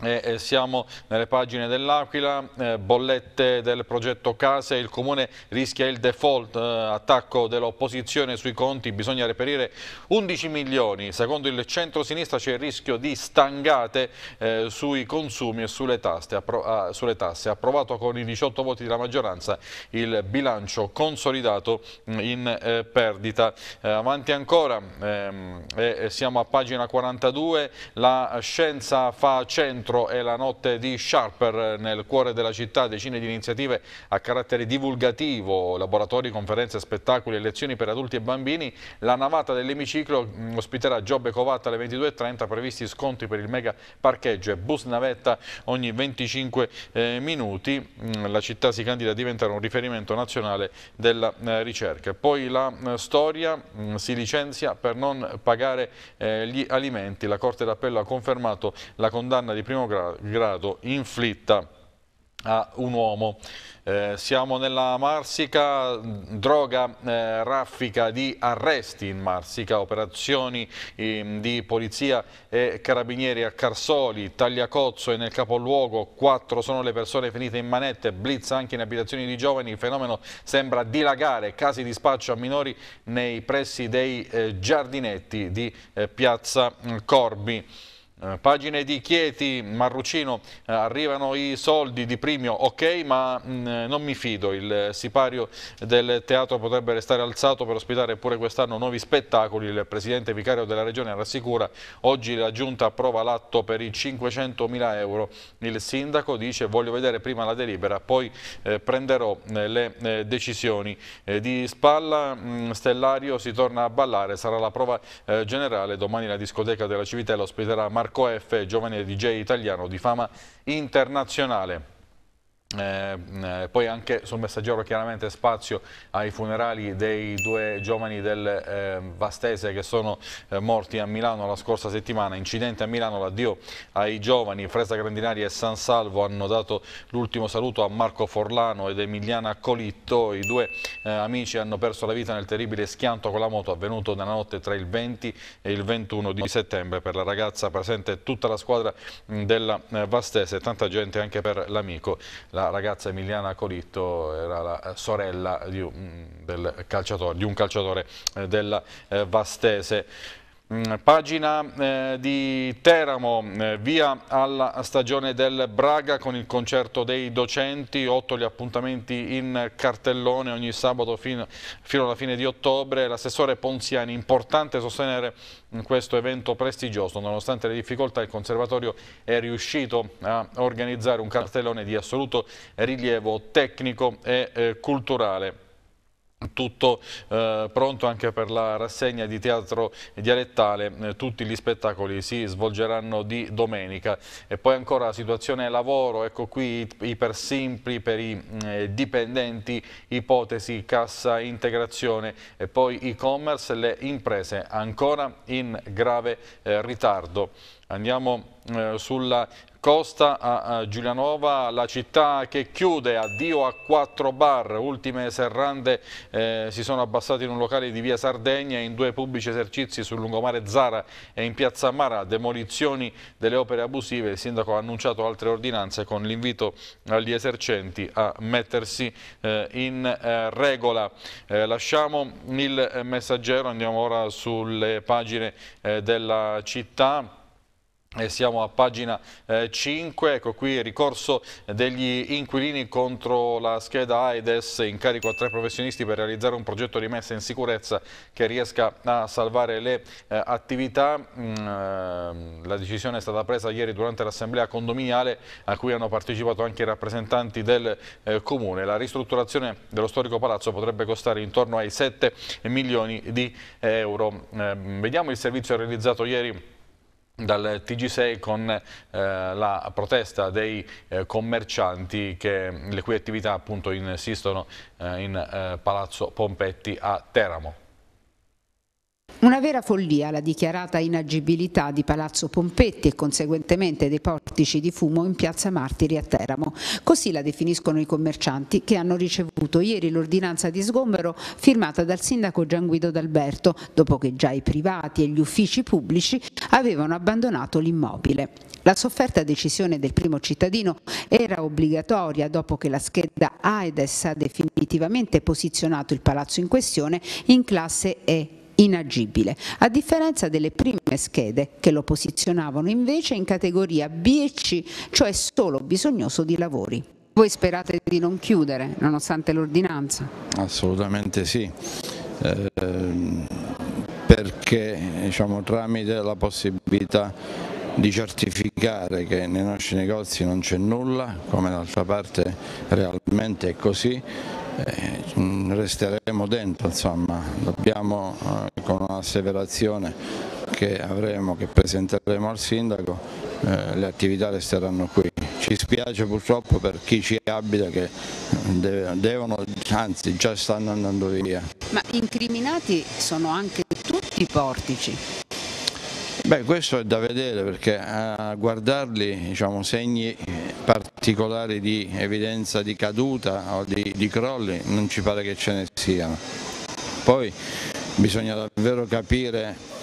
eh, siamo nelle pagine dell'Aquila, eh, bollette del progetto Case, il Comune rischia il default, eh, attacco dell'opposizione sui conti, bisogna reperire 11 milioni, secondo il centro-sinistra c'è il rischio di stangate eh, sui consumi e sulle, taste, ah, sulle tasse, approvato con i 18 voti della maggioranza il bilancio consolidato mm, in perdita. avanti ancora, ehm, siamo a pagina 42, la scienza fa 100 centro è la notte di Sharper nel cuore della città, decine di iniziative a carattere divulgativo, laboratori, conferenze, spettacoli e lezioni per adulti e bambini. La navata dell'emiciclo mm, ospiterà Giobbe Covatta alle 22.30, previsti sconti per il mega parcheggio e bus navetta ogni 25 eh, minuti. Mm, la città si candida a diventare un riferimento nazionale della eh, ricerca. Poi la eh, storia mm, si licenzia per non pagare gli alimenti. La Corte d'Appello ha confermato la condanna di prima primo grado inflitta a un uomo. Eh, siamo nella Marsica, droga eh, raffica di arresti in Marsica, operazioni eh, di polizia e carabinieri a Carsoli, Tagliacozzo e nel capoluogo, quattro sono le persone finite in manette, blitz anche in abitazioni di giovani, il fenomeno sembra dilagare, casi di spaccio a minori nei pressi dei eh, giardinetti di eh, Piazza Corbi. Eh, pagine di Chieti, Marrucino, eh, arrivano i soldi di premio, ok, ma mm, eh, non mi fido, il sipario del teatro potrebbe restare alzato per ospitare pure quest'anno nuovi spettacoli, il presidente vicario della regione rassicura, oggi la giunta approva l'atto per i 500.000 euro, il sindaco dice voglio vedere prima la delibera, poi prenderò le decisioni. Di spalla mm, Stellario si torna a ballare, sarà la prova generale, domani la discoteca della Civitella ospiterà Marrucino. Marco F, giovane DJ italiano di fama internazionale. Eh, eh, poi anche sul messaggero chiaramente spazio ai funerali dei due giovani del eh, Vastese che sono eh, morti a Milano la scorsa settimana, incidente a Milano, l'addio ai giovani, Fresa Grandinari e San Salvo hanno dato l'ultimo saluto a Marco Forlano ed Emiliana Colitto, i due eh, amici hanno perso la vita nel terribile schianto con la moto avvenuto nella notte tra il 20 e il 21 di settembre, per la ragazza presente tutta la squadra mh, mm, della eh, Vastese e tanta gente anche per l'amico la ragazza Emiliana Coritto era la eh, sorella di un, mm, calciatore, di un calciatore eh, della eh, Vastese. Mm, pagina eh, di Teramo, eh, via alla stagione del Braga con il concerto dei docenti, otto gli appuntamenti in cartellone ogni sabato fino, fino alla fine di ottobre. L'assessore Ponziani, importante sostenere mm, questo evento prestigioso, nonostante le difficoltà il conservatorio è riuscito a organizzare un cartellone di assoluto rilievo tecnico e eh, culturale. Tutto eh, pronto anche per la rassegna di teatro dialettale, eh, tutti gli spettacoli si svolgeranno di domenica. E poi ancora la situazione lavoro, ecco qui i persimpli per i eh, dipendenti, ipotesi cassa integrazione e poi e-commerce, le imprese ancora in grave eh, ritardo. Andiamo eh, sulla Costa a Giulianova, la città che chiude, addio a quattro bar, ultime serrande eh, si sono abbassate in un locale di via Sardegna, in due pubblici esercizi sul lungomare Zara e in piazza Mara, demolizioni delle opere abusive, il sindaco ha annunciato altre ordinanze con l'invito agli esercenti a mettersi eh, in eh, regola. Eh, lasciamo il messaggero, andiamo ora sulle pagine eh, della città. Siamo a pagina 5, eh, ecco qui il ricorso degli inquilini contro la scheda AEDES, carico a tre professionisti per realizzare un progetto di messa in sicurezza che riesca a salvare le eh, attività. Mm, eh, la decisione è stata presa ieri durante l'assemblea condominiale a cui hanno partecipato anche i rappresentanti del Comune. La ristrutturazione dello storico palazzo potrebbe costare intorno ai 7 milioni di euro. Mm, vediamo il servizio realizzato ieri dal TG6 con eh, la protesta dei eh, commercianti che, le cui attività appunto insistono eh, in eh, Palazzo Pompetti a Teramo. Una vera follia la dichiarata inagibilità di Palazzo Pompetti e conseguentemente dei portici di fumo in piazza Martiri a Teramo. Così la definiscono i commercianti che hanno ricevuto ieri l'ordinanza di sgombero firmata dal sindaco Gian Guido D'Alberto, dopo che già i privati e gli uffici pubblici avevano abbandonato l'immobile. La sofferta decisione del primo cittadino era obbligatoria dopo che la scheda AEDES ha definitivamente posizionato il palazzo in questione in classe E inagibile, a differenza delle prime schede che lo posizionavano invece in categoria B e C, cioè solo bisognoso di lavori. Voi sperate di non chiudere nonostante l'ordinanza? Assolutamente sì. Eh, perché diciamo, tramite la possibilità di certificare che nei nostri negozi non c'è nulla, come d'altra parte realmente è così, eh, resteremo dentro, insomma. dobbiamo eh, con un'asseverazione che avremo, che presenteremo al sindaco, eh, le attività resteranno qui. Ci spiace purtroppo per chi ci abita che eh, deve, devono, anzi già stanno andando via. Ma incriminati sono anche tutti i portici. Beh, questo è da vedere perché a eh, guardarli diciamo, segni particolari di evidenza di caduta o di, di crolli non ci pare che ce ne siano. Poi bisogna davvero capire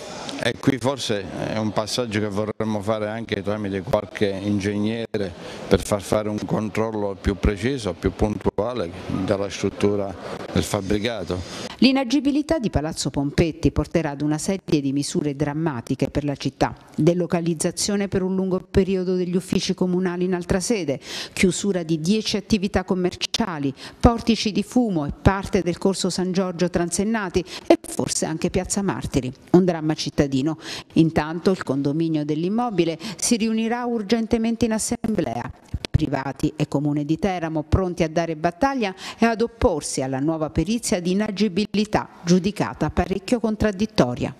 e qui forse è un passaggio che vorremmo fare anche tramite qualche ingegnere per far fare un controllo più preciso, più puntuale della struttura del fabbricato. L'inagibilità di Palazzo Pompetti porterà ad una serie di misure drammatiche per la città, delocalizzazione per un lungo periodo degli uffici comunali in altra sede, chiusura di 10 attività commerciali, portici di fumo e parte del corso San Giorgio Transennati e forse anche Piazza Martiri, un dramma cittadino. Intanto il condominio dell'immobile si riunirà urgentemente in assemblea privati e Comune di Teramo pronti a dare battaglia e ad opporsi alla nuova perizia di inagibilità giudicata parecchio contraddittoria.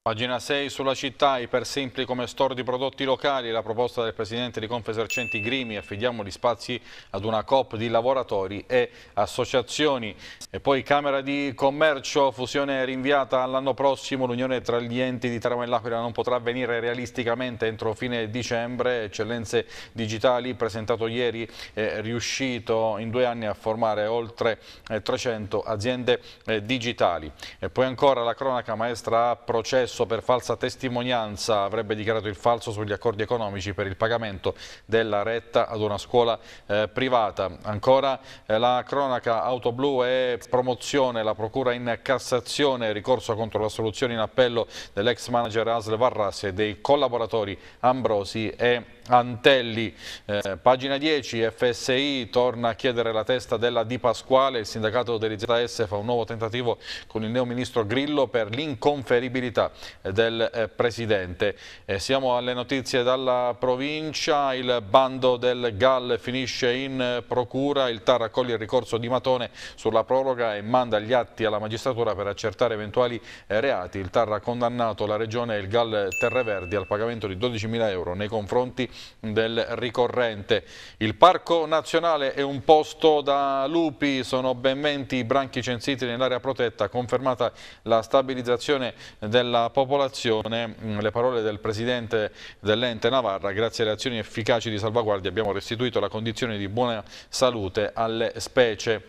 Pagina 6 sulla città, ipersempli come store di prodotti locali, la proposta del presidente di Confesercenti Grimi, affidiamo gli spazi ad una COP di lavoratori e associazioni. E poi Camera di Commercio, fusione rinviata all'anno prossimo, l'unione tra gli enti di Teramo e L'Aquila non potrà avvenire realisticamente entro fine dicembre, Eccellenze Digitali presentato ieri è riuscito in due anni a formare oltre 300 eh, aziende eh, digitali. E poi ancora la cronaca maestra a processo Rosso per falsa testimonianza avrebbe dichiarato il falso sugli accordi economici per il pagamento della retta ad una scuola eh, privata. Ancora eh, la cronaca Auto Blu e promozione, la procura in Cassazione, ricorso contro la soluzione in appello dell'ex manager Asle Varrasi e dei collaboratori Ambrosi e Antelli. Eh, pagina 10, FSI torna a chiedere la testa della Di Pasquale, il sindacato dell'IZS fa un nuovo tentativo con il neo ministro Grillo per l'inconferibilità del eh, Presidente. Eh, siamo alle notizie dalla provincia, il bando del GAL finisce in eh, procura, il TAR accoglie il ricorso di Matone sulla proroga e manda gli atti alla magistratura per accertare eventuali reati. Il TAR ha condannato la regione e il GAL Verdi al pagamento di 12.000 euro nei confronti del ricorrente. Il Parco Nazionale è un posto da lupi, sono ben 20 i branchi censiti nell'area protetta, confermata la stabilizzazione della popolazione, mm, le parole del Presidente dell'ente Navarra, grazie alle azioni efficaci di salvaguardia abbiamo restituito la condizione di buona salute alle specie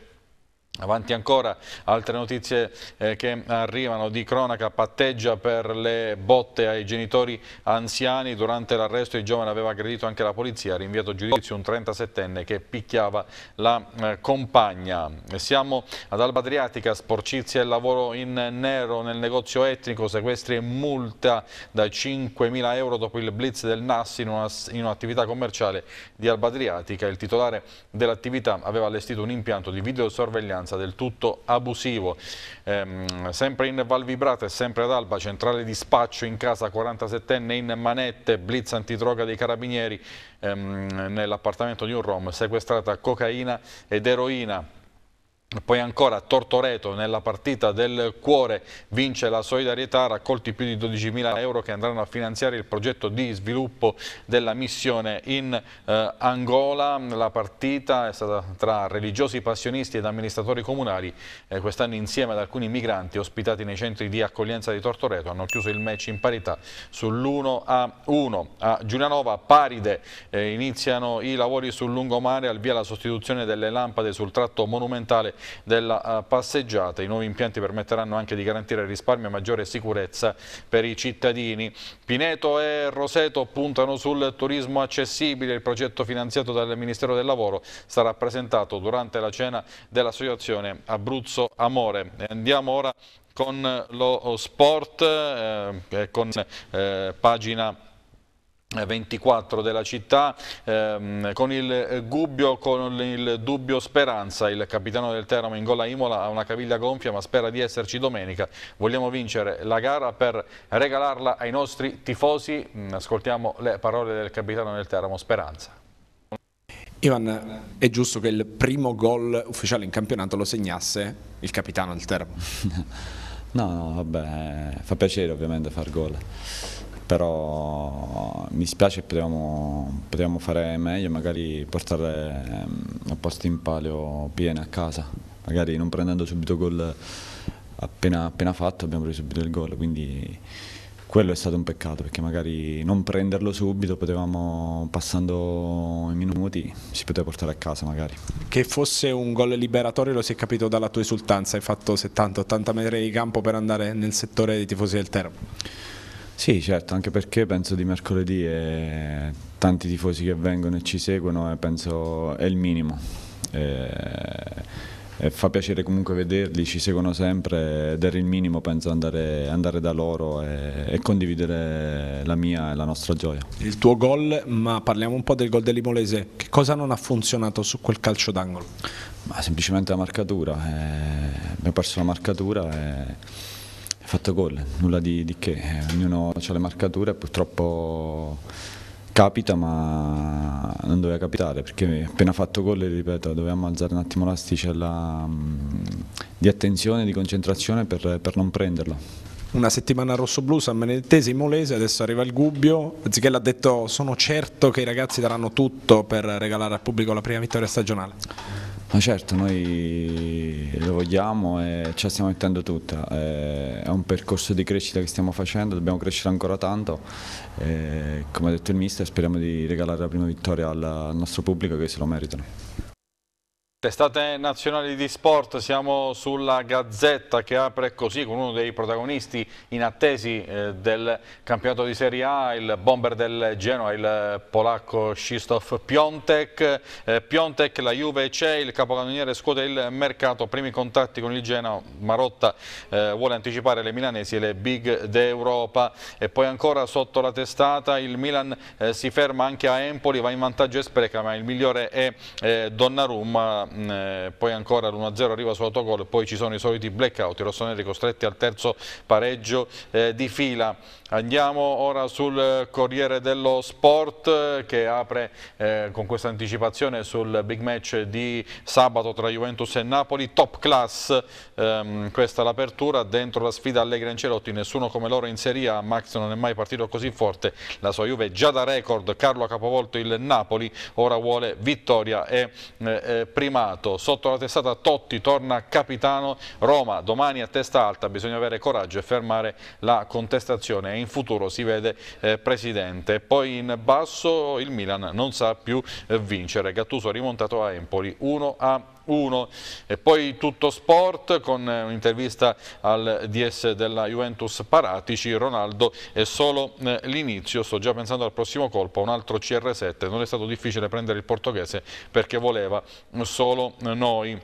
Avanti ancora, altre notizie eh, che arrivano di cronaca, patteggia per le botte ai genitori anziani, durante l'arresto il giovane aveva aggredito anche la polizia, rinviato giudizio un 37enne che picchiava la eh, compagna. Siamo ad Alba Adriatica, sporcizia e lavoro in nero nel negozio etnico, sequestri e multa da 5.000 euro dopo il blitz del NAS in un'attività commerciale di Alba Adriatica. Il titolare dell'attività aveva allestito un impianto di videosorveglianza sostanza del tutto abusivo. Ehm, sempre in Val Vibrata e sempre ad Alba, centrale di spaccio in casa 47enne in manette, blitz antidroga dei carabinieri ehm, nell'appartamento di un rom, sequestrata cocaina ed eroina. Poi ancora Tortoreto nella partita del cuore vince la solidarietà, raccolti più di 12.000 euro che andranno a finanziare il progetto di sviluppo della missione in eh, Angola. La partita è stata tra religiosi passionisti ed amministratori comunali, eh, quest'anno insieme ad alcuni migranti ospitati nei centri di accoglienza di Tortoreto hanno chiuso il match in parità sull'1 a 1. A Giulianova Paride eh, iniziano i lavori sul lungomare, al via la sostituzione delle lampade sul tratto monumentale della eh, passeggiata. I nuovi impianti permetteranno anche di garantire risparmio e maggiore sicurezza per i cittadini. Pineto e Roseto puntano sul turismo accessibile. Il progetto finanziato dal Ministero del Lavoro sarà presentato durante la cena dell'associazione Abruzzo Amore. Andiamo ora con lo sport, eh, con eh, pagina 24 eh, della città ehm, con il eh, Gubbio, con il dubbio speranza il capitano del Teramo in gola Imola ha una caviglia gonfia ma spera di esserci domenica vogliamo vincere la gara per regalarla ai nostri tifosi mm, ascoltiamo le parole del capitano del Teramo Speranza Ivan, è giusto che il primo gol ufficiale in campionato lo segnasse il capitano del Teramo? no, no, vabbè, fa piacere ovviamente far gol però mi spiace potevamo, potevamo fare meglio, magari portare mm, a posto in palio piena a casa, magari non prendendo subito gol appena, appena fatto abbiamo preso subito il gol, quindi quello è stato un peccato perché magari non prenderlo subito potevamo passando i minuti si poteva portare a casa magari che fosse un gol liberatorio lo si è capito dalla tua esultanza hai fatto 70-80 metri di campo per andare nel settore dei tifosi del Teramo sì, certo, anche perché penso di mercoledì e tanti tifosi che vengono e ci seguono e eh, penso è il minimo. E... E fa piacere comunque vederli, ci seguono sempre ed era il minimo penso andare, andare da loro e, e, condividere la mia e la nostra gioia. Il tuo gol, ma parliamo un po' del gol dell'Imolese, che cosa non ha funzionato su quel calcio d'angolo? semplicemente la marcatura, eh, abbiamo perso la marcatura. Eh fatto gol, nulla di, di che, eh, ognuno ha le marcature, purtroppo capita ma non doveva capitare perché appena fatto gol, ripeto, dovevamo alzare un attimo l'asticella mm, di attenzione, di concentrazione per, per non prenderlo una settimana rosso-blu, San Benedettese, Molese, adesso arriva il Gubbio, Zichella ha detto sono certo che i ragazzi daranno tutto per regalare al pubblico la prima vittoria stagionale. Ma certo, noi lo vogliamo e ce la stiamo mettendo tutta, eh, è un percorso di crescita che stiamo facendo, dobbiamo crescere ancora tanto, e, eh, come ha detto il mister speriamo di regalare la prima vittoria al nostro pubblico che se lo meritano. Testate nazionali di sport, siamo sulla Gazzetta che apre così con uno dei protagonisti inattesi eh, del campionato di Serie A, il bomber del Genoa, il polacco Krzysztof Piontek. Eh, Piontek, la Juve c'è, il capocannoniere scuote il mercato, primi contatti con il Genoa, Marotta eh, vuole anticipare le milanesi e le big d'Europa. E poi ancora sotto la testata il Milan si ferma anche a Empoli, va in vantaggio e spreca, ma il migliore è Donnarumma Mm, eh, poi ancora l'1-0 arriva sull'autogol, poi ci sono i soliti blackout, i rossoneri costretti al terzo pareggio eh, di fila. Andiamo ora sul Corriere dello Sport che apre eh, con questa anticipazione sul big match di sabato tra Juventus e Napoli, top class, ehm, questa l'apertura, dentro la sfida Allegri e Ancelotti, nessuno come loro in Serie A, Max non è mai partito così forte, la sua Juve già da record, Carlo ha capovolto il Napoli, ora vuole vittoria e eh, eh prima Amato, sotto la testata Totti torna capitano, Roma domani a testa alta, bisogna avere coraggio e fermare la contestazione e in futuro si vede eh, presidente. Poi in basso il Milan non sa più eh, vincere, Gattuso rimontato a Empoli 1 a 1 e poi tutto sport con eh, un'intervista al DS della Juventus Paratici, Ronaldo è solo eh, l'inizio, sto già pensando al prossimo colpo, un altro CR7, non è stato difficile prendere il portoghese perché voleva solo eh, noi.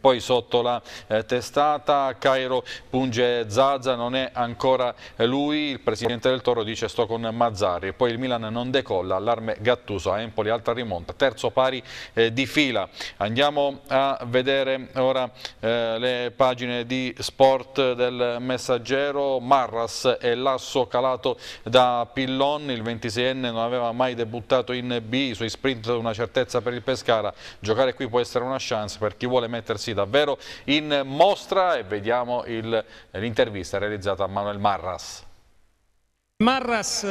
Poi sotto la eh, testata Cairo punge Zaza, non è ancora eh, lui, il presidente del Toro dice sto con Mazzari, poi il Milan non decolla, allarme Gattuso a Empoli, alta rimonta, terzo pari eh, di fila. Andiamo a vedere ora eh, le pagine di sport del messaggero, Marras è l'asso calato da Pillon, il 26enne non aveva mai debuttato in B, i suoi sprint una certezza per il Pescara, giocare qui può essere una chance per chi vuole mettere mettersi davvero in mostra e vediamo l'intervista realizzata a Manuel Marras. Marras,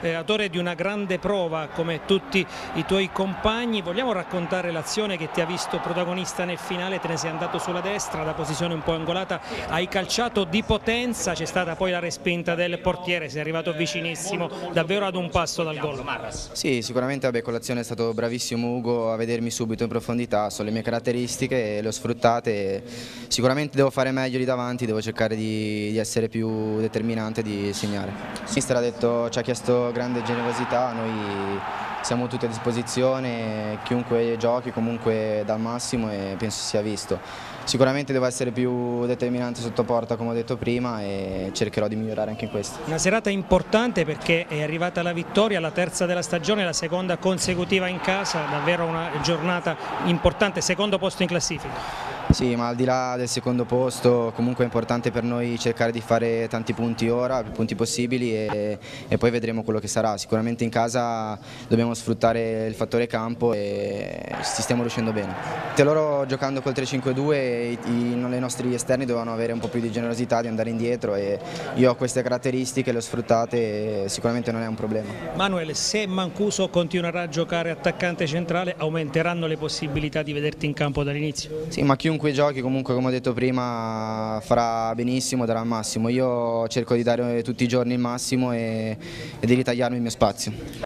eh, autore di una grande prova come tutti i tuoi compagni, vogliamo raccontare l'azione che ti ha visto protagonista nel finale, te ne sei andato sulla destra da posizione un po' angolata, hai calciato di potenza, c'è stata poi la respinta del portiere, sei arrivato vicinissimo, davvero ad un passo dal gol. Marras. Sì, sicuramente vabbè, con l'azione è stato bravissimo Ugo a vedermi subito in profondità, sono le mie caratteristiche, le ho sfruttate, sicuramente devo fare meglio lì davanti, devo cercare di, di essere più determinante, di segnare. Sinistra ha, detto, ci ha chiesto grande generosità, noi siamo tutti a disposizione, chiunque giochi comunque dà il massimo e penso sia visto. Sicuramente devo essere più determinante sotto porta come ho detto prima e cercherò di migliorare anche in questo. Una serata importante perché è arrivata la vittoria, la terza della stagione, la seconda consecutiva in casa, davvero una giornata importante, secondo posto in classifica. Sì, ma al di là del secondo posto comunque è importante per noi cercare di fare tanti punti ora, più punti possibili e, e, poi vedremo quello che sarà. Sicuramente in casa dobbiamo sfruttare il fattore campo e ci stiamo riuscendo bene. Te loro giocando col 3-5-2 i, nostri esterni dovevano avere un po' più di generosità di andare indietro e io ho queste caratteristiche, le ho sfruttate e sicuramente non è un problema. Manuel, se Mancuso continuerà a giocare attaccante centrale aumenteranno le possibilità di vederti in campo dall'inizio? Sì, ma chiunque chiunque giochi comunque come ho detto prima farà benissimo, darà il massimo, io cerco di dare tutti i giorni il massimo e, e di ritagliarmi il mio spazio.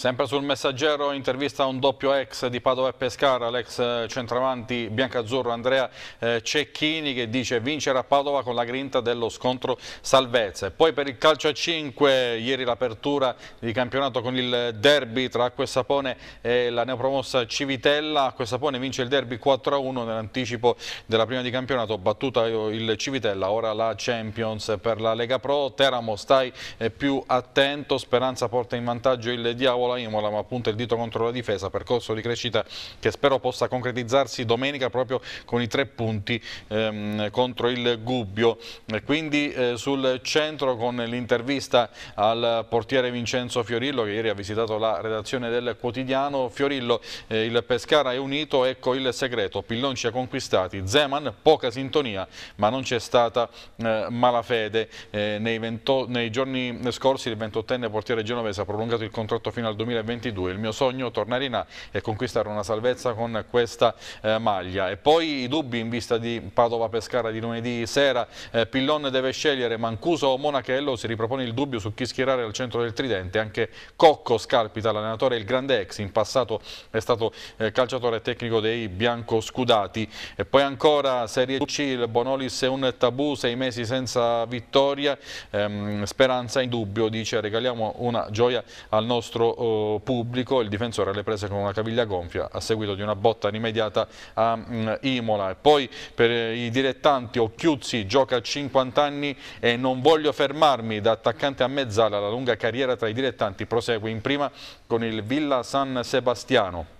Sempre sul messaggero intervista un doppio ex di Padova e Pescara, l'ex centravanti biancazzurro Andrea eh, Cecchini che dice vincere a Padova con la grinta dello scontro salvezze. Poi per il calcio a 5, ieri l'apertura di campionato con il derby tra Acqua e Sapone e la neopromossa Civitella. Acqua e Sapone vince il derby 4-1 nell'anticipo della prima di campionato, battuta il Civitella, ora la Champions per la Lega Pro. Teramo stai eh, più attento, Speranza porta in vantaggio il Diavolo la Imola ma punta il dito contro la difesa, percorso di crescita che spero possa concretizzarsi domenica proprio con i tre punti ehm, contro il Gubbio. Quindi eh, sul centro con l'intervista al portiere Vincenzo Fiorillo che ieri ha visitato la redazione del quotidiano. Fiorillo, eh, il Pescara è unito, ecco il segreto, Pillon ci ha conquistati, Zeman poca sintonia ma non c'è stata eh, malafede. Eh, nei, nei giorni scorsi il 28enne portiere genovese ha prolungato il contratto fino al 2022. Il mio sogno è tornare in A e conquistare una salvezza con questa eh, maglia. E poi i dubbi in vista di Padova-Pescara di lunedì sera. Eh, Pillon deve scegliere Mancuso o Monachello. Si ripropone il dubbio su chi schierare al centro del tridente. Anche Cocco scalpita l'allenatore, il grande ex. In passato è stato eh, calciatore tecnico dei bianco-scudati. E poi ancora Serie C, il Bonolis è un tabù, sei mesi senza vittoria. Ehm, speranza in dubbio, dice regaliamo una gioia al nostro oh, pubblico, il difensore le prese con una caviglia gonfia a seguito di una botta rimediata a mm, Imola. E poi per eh, i direttanti Occhiuzzi gioca a 50 anni e non voglio fermarmi da attaccante a mezzala, la lunga carriera tra i direttanti prosegue in prima con il Villa San Sebastiano.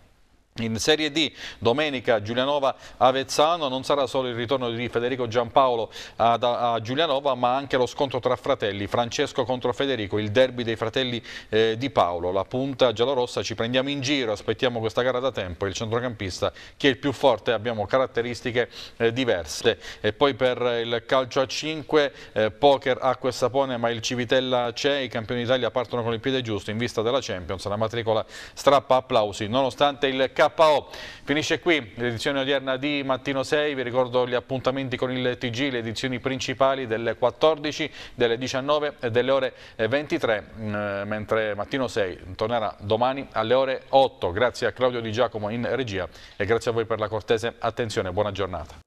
In Serie D domenica Giulianova-Avezzano non sarà solo il ritorno di Federico Giampaolo a, Giulianova ma anche lo scontro tra fratelli, Francesco contro Federico, il derby dei fratelli eh, di Paolo, la punta giallorossa ci prendiamo in giro, aspettiamo questa gara da tempo, il centrocampista che è il più forte, abbiamo caratteristiche eh, diverse e poi per il calcio a 5 eh, poker a questa pone, ma il Civitella c'è, i campioni d'Italia partono con il piede giusto in vista della Champions, la matricola strappa applausi nonostante il capo KO. Finisce qui l'edizione odierna di Mattino 6, vi ricordo gli appuntamenti con il TG, le edizioni principali delle 14, delle 19 e delle ore 23, mm, mentre Mattino 6 tornerà domani alle ore 8. Grazie a Claudio Di Giacomo in regia e grazie a voi per la cortese attenzione, buona giornata.